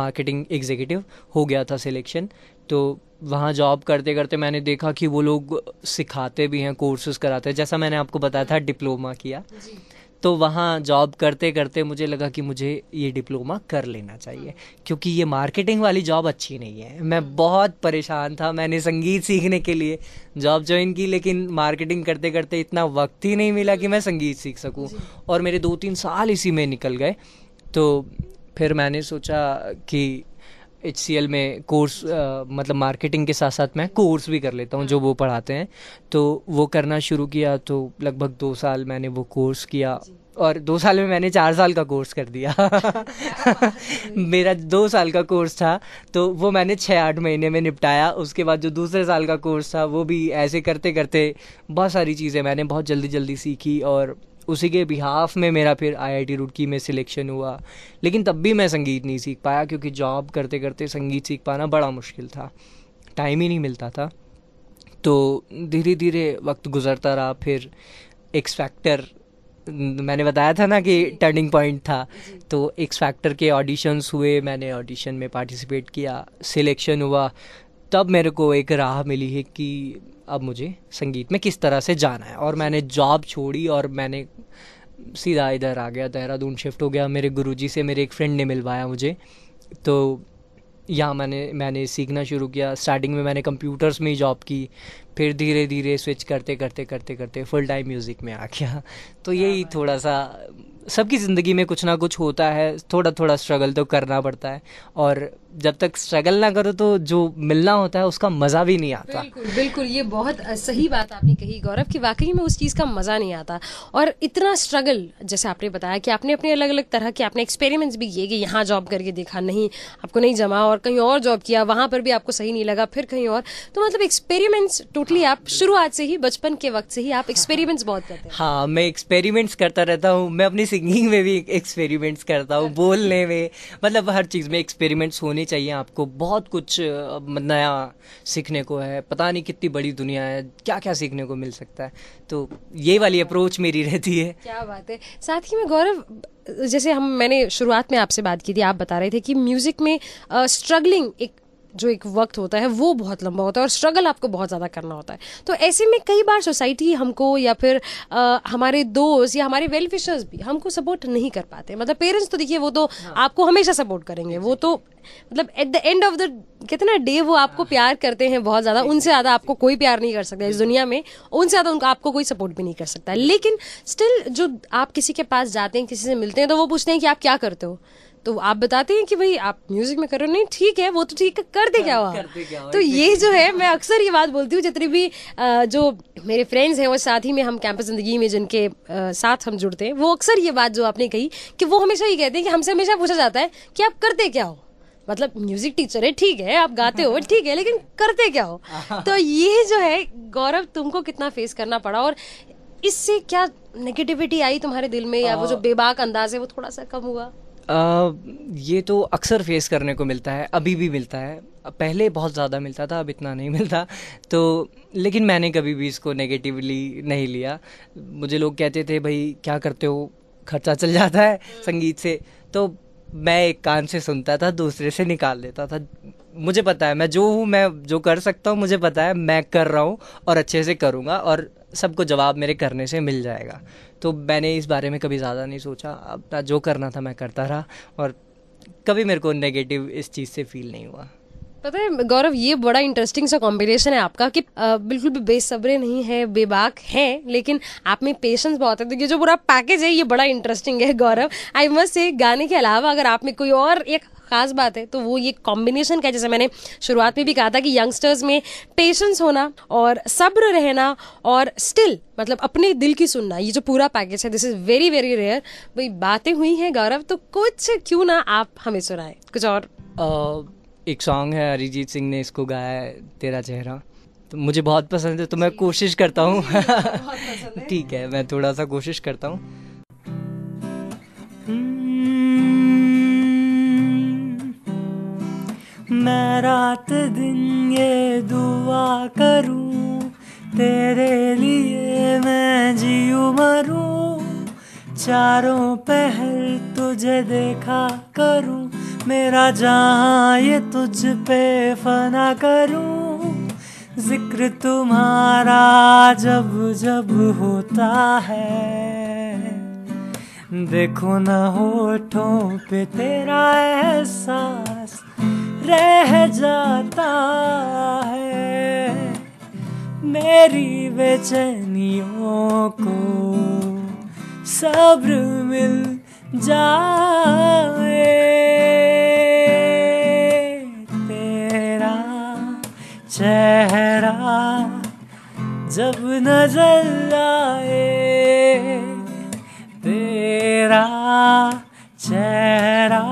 [SPEAKER 2] मार्केटिंग एग्जीक्यूटिव हो गया था सिलेक्शन तो वहाँ जॉब करते करते मैंने देखा कि वो लोग सिखाते भी हैं कोर्सेज कराते हैं जैसा मैंने आपको बताया था डिप्लोमा किया तो वहाँ जॉब करते करते मुझे लगा कि मुझे ये डिप्लोमा कर लेना चाहिए हम्म। क्योंकि ये मार्केटिंग वाली जॉब अच्छी नहीं है मैं हम्म। बहुत परेशान था मैंने संगीत सीखने के लिए जॉब ज्वाइन की लेकिन मार्केटिंग करते करते इतना वक्त ही नहीं मिला कि मैं संगीत सीख सकूँ और मेरे दो तीन साल इसी में निकल गए तो फिर मैंने सोचा कि एच सी एल में कोर्स आ, मतलब मार्केटिंग के साथ साथ मैं कोर्स भी कर लेता हूँ जो हम्म। वो पढ़ाते हैं तो वो करना शुरू किया तो लगभग दो साल मैंने वो कोर्स किया और दो साल में मैंने चार साल का कोर्स कर दिया <laughs> मेरा दो साल का कोर्स था तो वो मैंने छः आठ महीने में निपटाया उसके बाद जो दूसरे साल का कोर्स था वो भी ऐसे करते करते बहुत सारी चीज़ें मैंने बहुत जल्दी जल्दी सीखी और उसी के बिहाफ में मेरा फिर आईआईटी रुड़की में सिलेक्शन हुआ लेकिन तब भी मैं संगीत नहीं सीख पाया क्योंकि जॉब करते करते संगीत सीख पाना बड़ा मुश्किल था टाइम ही नहीं मिलता था तो धीरे धीरे वक्त गुजरता रहा फिर एक्स फैक्टर मैंने बताया था ना कि टर्निंग पॉइंट था तो एक्स फैक्टर के ऑडिशंस हुए मैंने ऑडिशन में पार्टिसिपेट किया सिलेक्शन हुआ तब मेरे को एक राह मिली है कि अब मुझे संगीत में किस तरह से जाना है और मैंने जॉब छोड़ी और मैंने सीधा इधर आ गया देहरादून शिफ्ट हो गया मेरे गुरुजी से मेरे एक फ्रेंड ने मिलवाया मुझे तो यहाँ मैंने मैंने सीखना शुरू किया स्टार्टिंग में मैंने कंप्यूटर्स में ही जॉब की फिर धीरे धीरे स्विच करते करते करते करते फुल टाइम म्यूज़िक में आ गया तो यही थोड़ा सा सबकी ज़िंदगी में कुछ ना कुछ होता है थोड़ा थोड़ा स्ट्रगल तो करना पड़ता है और जब तक स्ट्रगल ना करो तो जो मिलना होता है उसका मज़ा भी नहीं आता बिल्कुल
[SPEAKER 1] बिल्कुल ये बहुत सही बात आपने कही गौरव कि वाकई में उस चीज़ का मज़ा नहीं आता और इतना स्ट्रगल जैसे आपने बताया कि आपने अपने अलग अलग तरह के आपने एक्सपेरिमेंट्स भी किए कि यहाँ जॉब करके देखा नहीं आपको नहीं जमा और कहीं और जॉब किया वहाँ पर भी आपको सही नहीं लगा फिर कहीं और तो मतलब एक्सपेरिमेंट्स टोटली आप शुरुआत से ही बचपन के वक्त से ही आप एक्सपेरिमेंट्स बहुत करते
[SPEAKER 2] हैं हाँ मैं एक्सपेरिमेंट्स करता रहता हूँ मैं अपनी सिंगिंग में भी एक्सपेरिमेंट्स करता हूँ अच्छा। बोलने में मतलब हर चीज़ में एक्सपेरिमेंट्स होने करनी चाहिए आपको बहुत कुछ नया सीखने को है पता नहीं कितनी बड़ी दुनिया है क्या क्या सीखने को मिल सकता है तो ये वाली अप्रोच मेरी रहती है
[SPEAKER 1] क्या बात है साथ ही में गौरव जैसे हम मैंने शुरुआत में आपसे बात की थी आप बता रहे थे कि म्यूज़िक में स्ट्रगलिंग एक जो एक वक्त होता है वो बहुत लंबा होता है और स्ट्रगल आपको बहुत ज़्यादा करना होता है तो ऐसे में कई बार सोसाइटी हमको या फिर आ, हमारे दोस्त या हमारे वेलफिशर्स भी हमको सपोर्ट नहीं कर पाते मतलब पेरेंट्स तो देखिए वो तो हाँ। आपको हमेशा सपोर्ट करेंगे वो तो मतलब at the end of the कहते ना डे वो आपको हाँ। प्यार करते हैं बहुत ज़्यादा उनसे ज़्यादा आपको कोई प्यार नहीं कर सकता इस दुनिया में उनसे ज़्यादा उनको आपको कोई सपोर्ट भी नहीं कर सकता लेकिन स्टिल जो आप किसी के पास जाते हैं किसी से मिलते हैं तो वो पूछते हैं कि आप क्या करते हो तो आप बताते हैं कि भाई आप म्यूजिक में करो नहीं ठीक है वो तो ठीक है कर दे क्या हुआ तो ये जो है मैं अक्सर ये बात बोलती हूँ जितने भी जो मेरे फ्रेंड्स हैं और साथ ही में हम कैंपस जिंदगी में जिनके साथ हम जुड़ते हैं वो अक्सर ये बात जो आपने कही कि वो हमेशा ये कहते हैं कि हमसे हमेशा पूछा जाता है कि आप करते क्या हो मतलब म्यूजिक टीचर है ठीक है आप गाते हो ठीक है लेकिन करते क्या हो <laughs> तो ये जो है गौरव तुमको कितना फेस करना पड़ा और इससे क्या नेगेटिविटी आई तुम्हारे दिल में या वो जो बेबाक अंदाज है वो थोड़ा सा कम हुआ
[SPEAKER 2] ये तो अक्सर फेस करने को मिलता है अभी भी मिलता है पहले बहुत ज़्यादा मिलता था अब इतना नहीं मिलता तो लेकिन मैंने कभी भी इसको नेगेटिवली नहीं लिया मुझे लोग कहते थे भाई क्या करते हो खर्चा चल जाता है संगीत से तो मैं एक कान से सुनता था दूसरे से निकाल देता था मुझे पता है मैं जो हूँ मैं जो कर सकता हूँ मुझे पता है मैं कर रहा हूँ और अच्छे से करूँगा और सबको जवाब मेरे करने से मिल जाएगा तो मैंने इस बारे में कभी ज़्यादा नहीं सोचा अपना जो करना था मैं करता रहा और कभी मेरे को नेगेटिव इस चीज़ से फील नहीं हुआ
[SPEAKER 1] पता है गौरव ये बड़ा इंटरेस्टिंग सा कॉम्बिनेशन है आपका कि आ, बिल्कुल भी बेसब्रे नहीं है बेबाक है लेकिन आप में पेशेंस बहुत है तो ये जो पूरा पैकेज है ये बड़ा इंटरेस्टिंग है गौरव आई मस्ट से गाने के अलावा अगर आप में कोई और एक खास बात है तो वो ये कॉम्बिनेशन का जैसे मैंने शुरुआत में भी कहा था कि यंगस्टर्स में पेशेंस होना और सब्र रहना और स्टिल मतलब अपने दिल की सुनना ये जो पूरा पैकेज है this is very very rare भाई बातें हुई हैं गौरव तो कुछ क्यों ना आप हमें सुनाए
[SPEAKER 2] कुछ और uh, एक सॉन्ग है अरिजीत सिंह ने इसको गाया है तेरा चेहरा तो मुझे बहुत पसंद है तो मैं कोशिश करता हूँ <laughs> ठीक है मैं थोड़ा सा कोशिश करता हूँ
[SPEAKER 3] मैं रात दिन ये दुआ करूं तेरे लिए मैं जियो मरूं चारों पहल तुझे देखा करूं मेरा जहाँ ये तुझ पे फना करूं जिक्र तुम्हारा जब जब होता है देखो ना होठों पे तेरा एहसास रह जाता है मेरी बेचैनियों को सब्र मिल जाए तेरा चेहरा जब नजर आए तेरा चेहरा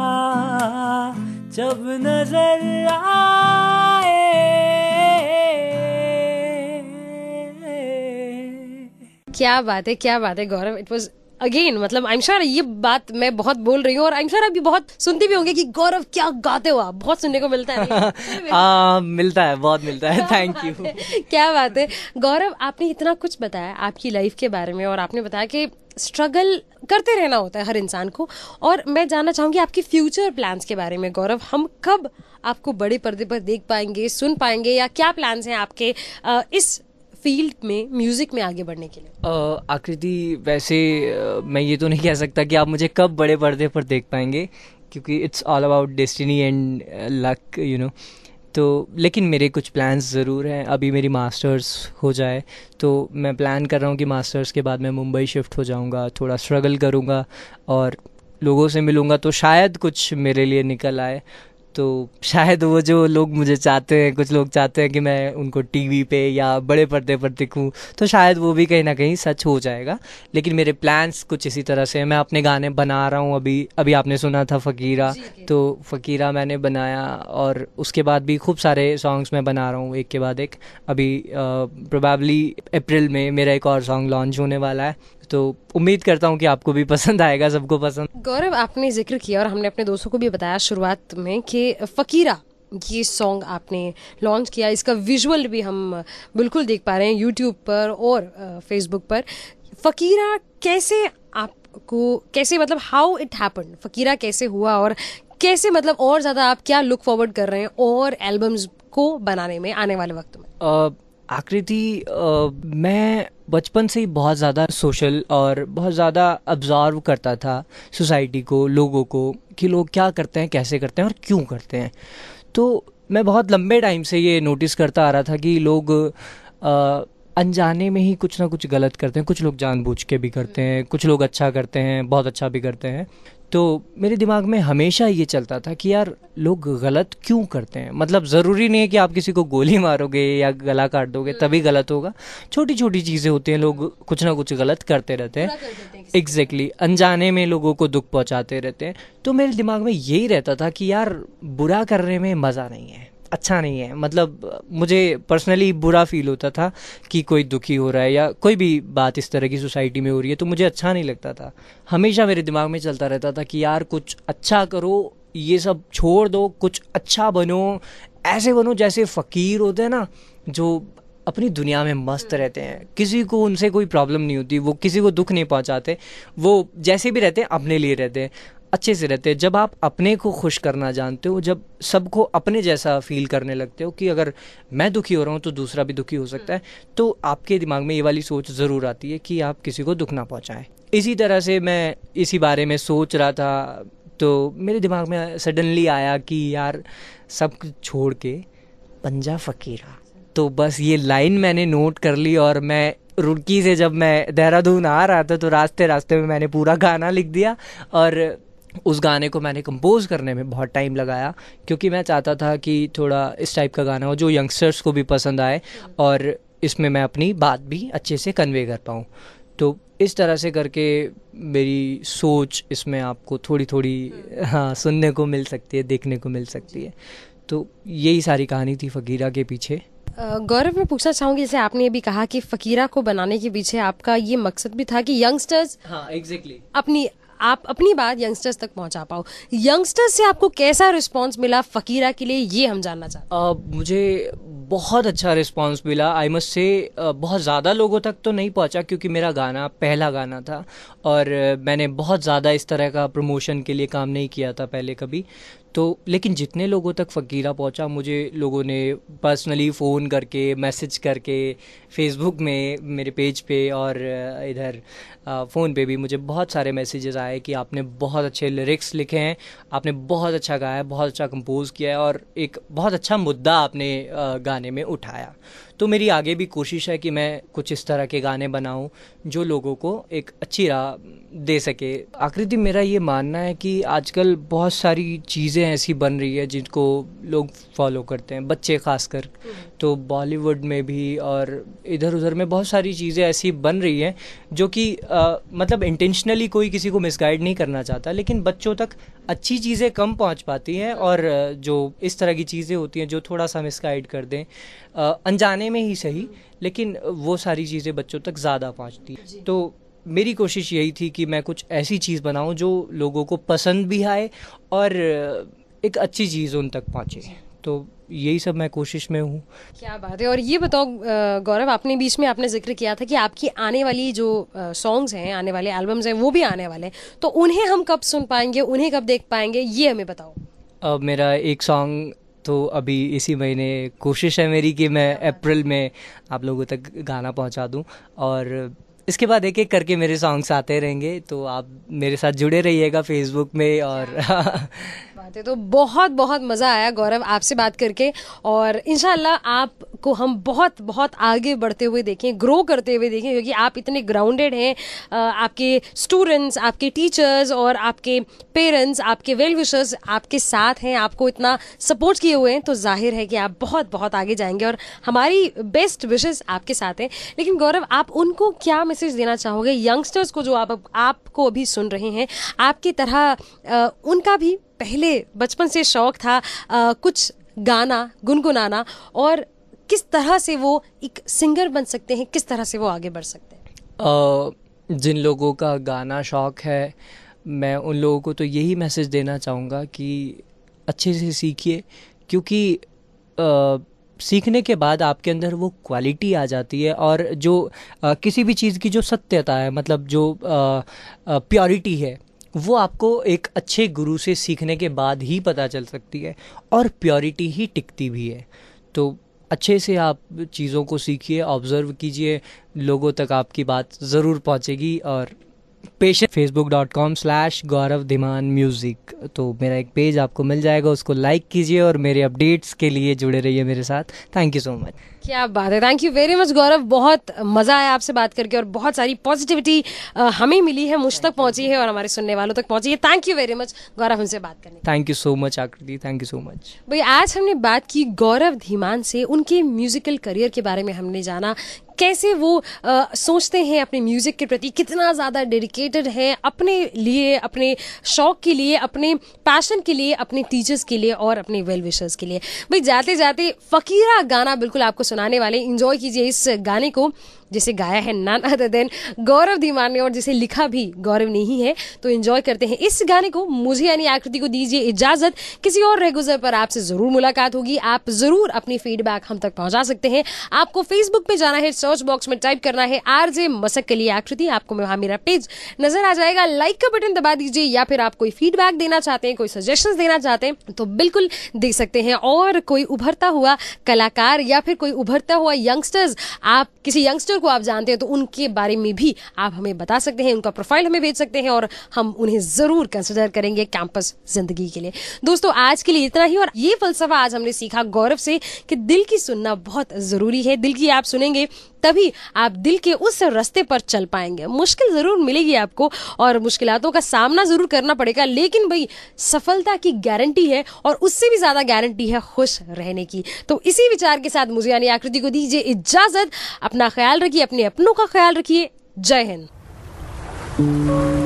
[SPEAKER 3] जब नजर आए
[SPEAKER 1] क्या बात है क्या बात है गौरव इट वॉज अगेन मतलब आई एम श्योर ये बात मैं बहुत बोल रही हूँ और आई एम श्योर अभी बहुत सुनती भी होंगे कि गौरव क्या गाते हो आप बहुत सुनने को मिलता है <laughs>
[SPEAKER 2] आ, मिलता है बहुत मिलता है थैंक यू
[SPEAKER 1] क्या बात है गौरव आपने इतना कुछ बताया आपकी लाइफ के बारे में और आपने बताया कि स्ट्रगल करते रहना होता है हर इंसान को और मैं जानना चाहूँगी आपके फ्यूचर प्लान्स के बारे में गौरव हम कब आपको बड़े पर्दे पर देख पाएंगे सुन पाएंगे या क्या प्लान्स हैं आपके इस फील्ड में म्यूजिक में आगे बढ़ने के लिए
[SPEAKER 2] आकृति वैसे मैं ये तो नहीं कह सकता कि आप मुझे कब बड़े पर्दे पर देख पाएंगे क्योंकि it's all about destiny and luck you know तो लेकिन मेरे कुछ प्लान्स ज़रूर हैं अभी मेरी मास्टर्स हो जाए तो मैं प्लान कर रहा हूँ कि मास्टर्स के बाद मैं मुंबई शिफ्ट हो जाऊँगा थोड़ा स्ट्रगल करूँगा और लोगों से मिलूँगा तो शायद कुछ मेरे लिए निकल आए तो शायद वो जो लोग मुझे चाहते हैं कुछ लोग चाहते हैं कि मैं उनको टीवी पे या बड़े पर्दे पर दिखूं तो शायद वो भी कहीं ना कहीं सच हो जाएगा लेकिन मेरे प्लान्स कुछ इसी तरह से मैं अपने गाने बना रहा हूँ अभी अभी आपने सुना था फ़कीरा तो फ़कीरा मैंने बनाया और उसके बाद भी खूब सारे सॉन्ग्स मैं बना रहा हूँ एक के बाद एक अभी प्रोबेबली अप्रैल में मेरा एक और सॉन्ग लॉन्च होने वाला है तो उम्मीद करता हूँ कि आपको भी पसंद आएगा सबको पसंद
[SPEAKER 1] गौरव आपने जिक्र किया और हमने अपने दोस्तों को भी बताया शुरुआत में कि फ़कीरा ये सॉन्ग आपने लॉन्च किया इसका विजुअल भी हम बिल्कुल देख पा रहे हैं यूट्यूब पर और फेसबुक पर फ़कीरा कैसे आपको कैसे मतलब हाउ इट हैपन फ़कीरा कैसे हुआ और कैसे मतलब और ज़्यादा आप क्या लुक फॉरवर्ड कर रहे हैं और एल्बम्स को बनाने में आने वाले वक्त में
[SPEAKER 2] uh, आकृति मैं बचपन से ही बहुत ज़्यादा सोशल और बहुत ज़्यादा ऑब्ज़र्व करता था सोसाइटी को लोगों को कि लोग क्या करते हैं कैसे करते हैं और क्यों करते हैं तो मैं बहुत लंबे टाइम से ये नोटिस करता आ रहा था कि लोग अनजाने में ही कुछ ना कुछ गलत करते हैं कुछ लोग जानबूझ के भी करते हैं कुछ लोग अच्छा करते हैं बहुत अच्छा भी करते हैं तो मेरे दिमाग में हमेशा ये चलता था कि यार लोग गलत क्यों करते हैं मतलब ज़रूरी नहीं है कि आप किसी को गोली मारोगे या गला काट दोगे तभी गलत होगा छोटी छोटी चीज़ें होती हैं लोग कुछ ना कुछ गलत करते रहते हैं एग्जैक्टली exactly, अनजाने में लोगों को दुख पहुंचाते रहते हैं तो मेरे दिमाग में यही रहता था कि यार बुरा करने में मज़ा नहीं है अच्छा नहीं है मतलब मुझे पर्सनली बुरा फील होता था कि कोई दुखी हो रहा है या कोई भी बात इस तरह की सोसाइटी में हो रही है तो मुझे अच्छा नहीं लगता था हमेशा मेरे दिमाग में चलता रहता था कि यार कुछ अच्छा करो ये सब छोड़ दो कुछ अच्छा बनो ऐसे बनो जैसे फ़कीर होते हैं ना जो अपनी दुनिया में मस्त हम्म। रहते हैं किसी को उनसे कोई प्रॉब्लम नहीं होती वो किसी को दुख नहीं पहुंचाते वो जैसे भी रहते हैं अपने लिए रहते हैं अच्छे से रहते हैं जब आप अपने को खुश करना जानते हो जब सबको अपने जैसा फील करने लगते हो कि अगर मैं दुखी हो रहा हूँ तो दूसरा भी दुखी हो सकता है हम्म। तो आपके दिमाग में ये वाली सोच ज़रूर आती है कि आप किसी को दुख ना पहुँचाएँ इसी तरह से मैं इसी बारे में सोच रहा था तो मेरे दिमाग में सडनली आया कि यार सब छोड़ के पंजा फकीरा तो बस ये लाइन मैंने नोट कर ली और मैं रुड़की से जब मैं देहरादून आ रहा था तो रास्ते रास्ते में मैंने पूरा गाना लिख दिया और उस गाने को मैंने कंपोज करने में बहुत टाइम लगाया क्योंकि मैं चाहता था कि थोड़ा इस टाइप का गाना हो जो यंगस्टर्स को भी पसंद आए और इसमें मैं अपनी बात भी अच्छे से कन्वे कर पाऊँ तो इस तरह से करके मेरी सोच इसमें आपको थोड़ी थोड़ी हाँ सुनने को मिल सकती है देखने को मिल सकती है तो यही सारी कहानी थी फ़कीरा के पीछे
[SPEAKER 1] गौरव मैं पूछना चाहूंगी जैसे आपने अभी कहा कि फकीरा को बनाने के पीछे आपका ये मकसद भी था कि यंगस्टर्स
[SPEAKER 2] हाँ, exactly.
[SPEAKER 1] अपनी आप अपनी बात यंगस्टर्स तक पहुंचा पाओ यंगस्टर्स से आपको कैसा रिस्पॉन्स मिला फ़कीरा के लिए ये हम जानना चाहते हैं uh,
[SPEAKER 2] मुझे बहुत अच्छा रिस्पांस मिला आई मस्ट से बहुत ज़्यादा लोगों तक तो नहीं पहुंचा क्योंकि मेरा गाना पहला गाना था और मैंने बहुत ज़्यादा इस तरह का प्रमोशन के लिए काम नहीं किया था पहले कभी तो लेकिन जितने लोगों तक फ़कीरा पहुंचा मुझे लोगों ने पर्सनली फ़ोन करके मैसेज करके फेसबुक में मेरे पेज पे और इधर फ़ोन पे भी मुझे बहुत सारे मैसेजेस आए कि आपने बहुत अच्छे लिरिक्स लिखे हैं आपने बहुत अच्छा गाया है बहुत अच्छा कंपोज़ किया है और एक बहुत अच्छा मुद्दा आपने गाने में उठाया तो मेरी आगे भी कोशिश है कि मैं कुछ इस तरह के गाने बनाऊँ जो लोगों को एक अच्छी राह दे सके आकृति मेरा ये मानना है कि आजकल बहुत सारी चीज़ें ऐसी बन रही है जिनको लोग फॉलो करते हैं बच्चे खासकर तो बॉलीवुड में भी और इधर उधर में बहुत सारी चीज़ें ऐसी बन रही हैं जो कि मतलब इंटेंशनली कोई किसी को मिसगाइड नहीं करना चाहता लेकिन बच्चों तक अच्छी चीज़ें कम पहुंच पाती हैं और जो इस तरह की चीज़ें होती हैं जो थोड़ा सा मिसगाइड कर दें अनजाने में ही सही लेकिन वो सारी चीज़ें बच्चों तक ज़्यादा पहुँचती तो मेरी कोशिश यही थी कि मैं कुछ ऐसी चीज़ बनाऊं जो लोगों को पसंद भी आए और एक अच्छी चीज़ उन तक पहुंचे तो यही सब मैं कोशिश में हूँ
[SPEAKER 1] क्या बात है और ये बताओ गौरव आपने बीच में आपने जिक्र किया था कि आपकी आने वाली जो सॉन्ग्स हैं आने वाले एल्बम्स हैं वो भी आने वाले हैं तो उन्हें हम कब सुन पाएंगे उन्हें कब देख पाएंगे ये हमें बताओ
[SPEAKER 2] अब मेरा एक सॉन्ग तो अभी इसी महीने कोशिश है मेरी कि मैं अप्रैल में आप लोगों तक गाना पहुंचा दूं और इसके बाद एक एक करके मेरे सॉन्ग्स आते रहेंगे तो आप मेरे साथ जुड़े रहिएगा फेसबुक में और
[SPEAKER 1] बात है तो बहुत बहुत मज़ा आया गौरव आपसे बात करके और इन आपको हम बहुत बहुत आगे बढ़ते हुए देखें ग्रो करते हुए देखें क्योंकि आप इतने ग्राउंडेड हैं आपके स्टूडेंट्स आपके टीचर्स और आपके पेरेंट्स आपके वेल विशर्स आपके साथ हैं आपको इतना सपोर्ट किए हुए हैं तो जाहिर है कि आप बहुत बहुत आगे जाएंगे और हमारी बेस्ट विशेज आपके साथ हैं लेकिन गौरव आप उनको क्या मैसेज देना चाहोगे यंगस्टर्स को जो आप आपको अभी सुन रहे हैं आपकी तरह उनका भी पहले बचपन से शौक था आ, कुछ गाना गुनगुनाना और किस तरह से वो एक सिंगर बन सकते हैं किस तरह से वो आगे बढ़ सकते
[SPEAKER 2] हैं जिन लोगों का गाना शौक़ है मैं उन लोगों को तो यही मैसेज देना चाहूँगा कि अच्छे से सीखिए क्योंकि आ, सीखने के बाद आपके अंदर वो क्वालिटी आ जाती है और जो आ, किसी भी चीज़ की जो सत्यता है मतलब जो प्योरिटी है वो आपको एक अच्छे गुरु से सीखने के बाद ही पता चल सकती है और प्योरिटी ही टिकती भी है तो अच्छे से आप चीज़ों को सीखिए ऑब्ज़र्व कीजिए लोगों तक आपकी बात ज़रूर पहुँचेगी और पेश Facebook dot com slash Gaurav Dhiman music तो मेरा एक पेज आपको मिल जाएगा उसको लाइक कीजिए और मेरे अपडेट्स के लिए जुड़े रहिए मेरे साथ थैंक यू सो मच
[SPEAKER 1] क्या बात है thank you very much Gaurav बहुत मज़ा आया आपसे बात करके और बहुत सारी पॉजिटिविटी हमें मिली है मुझ तक पहुंची है और हमारे सुनने वालों तक पहुंची है thank you very much Gaurav हमसे बात करने
[SPEAKER 2] thank you so much Aakriti thank you so much
[SPEAKER 1] भाई आज हमने बात की गौरव धीमान से उनके म्यूजिकल करियर के बारे में हमने जाना कैसे वो आ, सोचते हैं अपने म्यूज़िक के प्रति कितना ज़्यादा डेडिकेटेड हैं अपने लिए अपने शौक़ के लिए अपने पैशन के लिए अपने टीचर्स के लिए और अपने वेल विशर्स के लिए भाई जाते जाते फ़कीरा गाना बिल्कुल आपको सुनाने वाले इंजॉय कीजिए इस गाने को जिसे गाया है none other than Gaurav Dhiman ने और जिसे लिखा भी गौरव ने ही है तो इन्जॉय करते हैं इस गाने को मुझे यानी आकृति को दीजिए इजाजत किसी और रेगुजर पर आपसे जरूर मुलाकात होगी आप जरूर अपनी फीडबैक हम तक पहुंचा सकते हैं आपको फेसबुक पे जाना है सर्च बॉक्स में टाइप करना है आर जे मसक के लिए आकृति आपको वहां मेरा पेज नजर आ जाएगा लाइक का बटन दबा दीजिए या फिर आप कोई फीडबैक देना चाहते हैं कोई सजेशन देना चाहते हैं तो बिल्कुल दे सकते हैं और कोई उभरता हुआ कलाकार या फिर कोई उभरता हुआ यंगस्टर्स आप किसी यंगस्टर को आप जानते हैं तो उनके बारे में भी आप हमें बता सकते हैं उनका प्रोफाइल हमें भेज सकते हैं और हम उन्हें ज़रूर कंसिडर करेंगे कैंपस जिंदगी के लिए दोस्तों आज के लिए इतना ही और ये फलसफा आज हमने सीखा गौरव से कि दिल की सुनना बहुत ज़रूरी है दिल की आप सुनेंगे तभी आप दिल के उस रास्ते पर चल पाएंगे मुश्किल ज़रूर मिलेगी आपको और मुश्किलों का सामना ज़रूर करना पड़ेगा लेकिन भाई सफलता की गारंटी है और उससे भी ज़्यादा गारंटी है खुश रहने की तो इसी विचार के साथ मुझे यानी आकृति को दीजिए इजाज़त अपना ख्याल रखिए अपने अपनों का ख्याल रखिए जय हिंद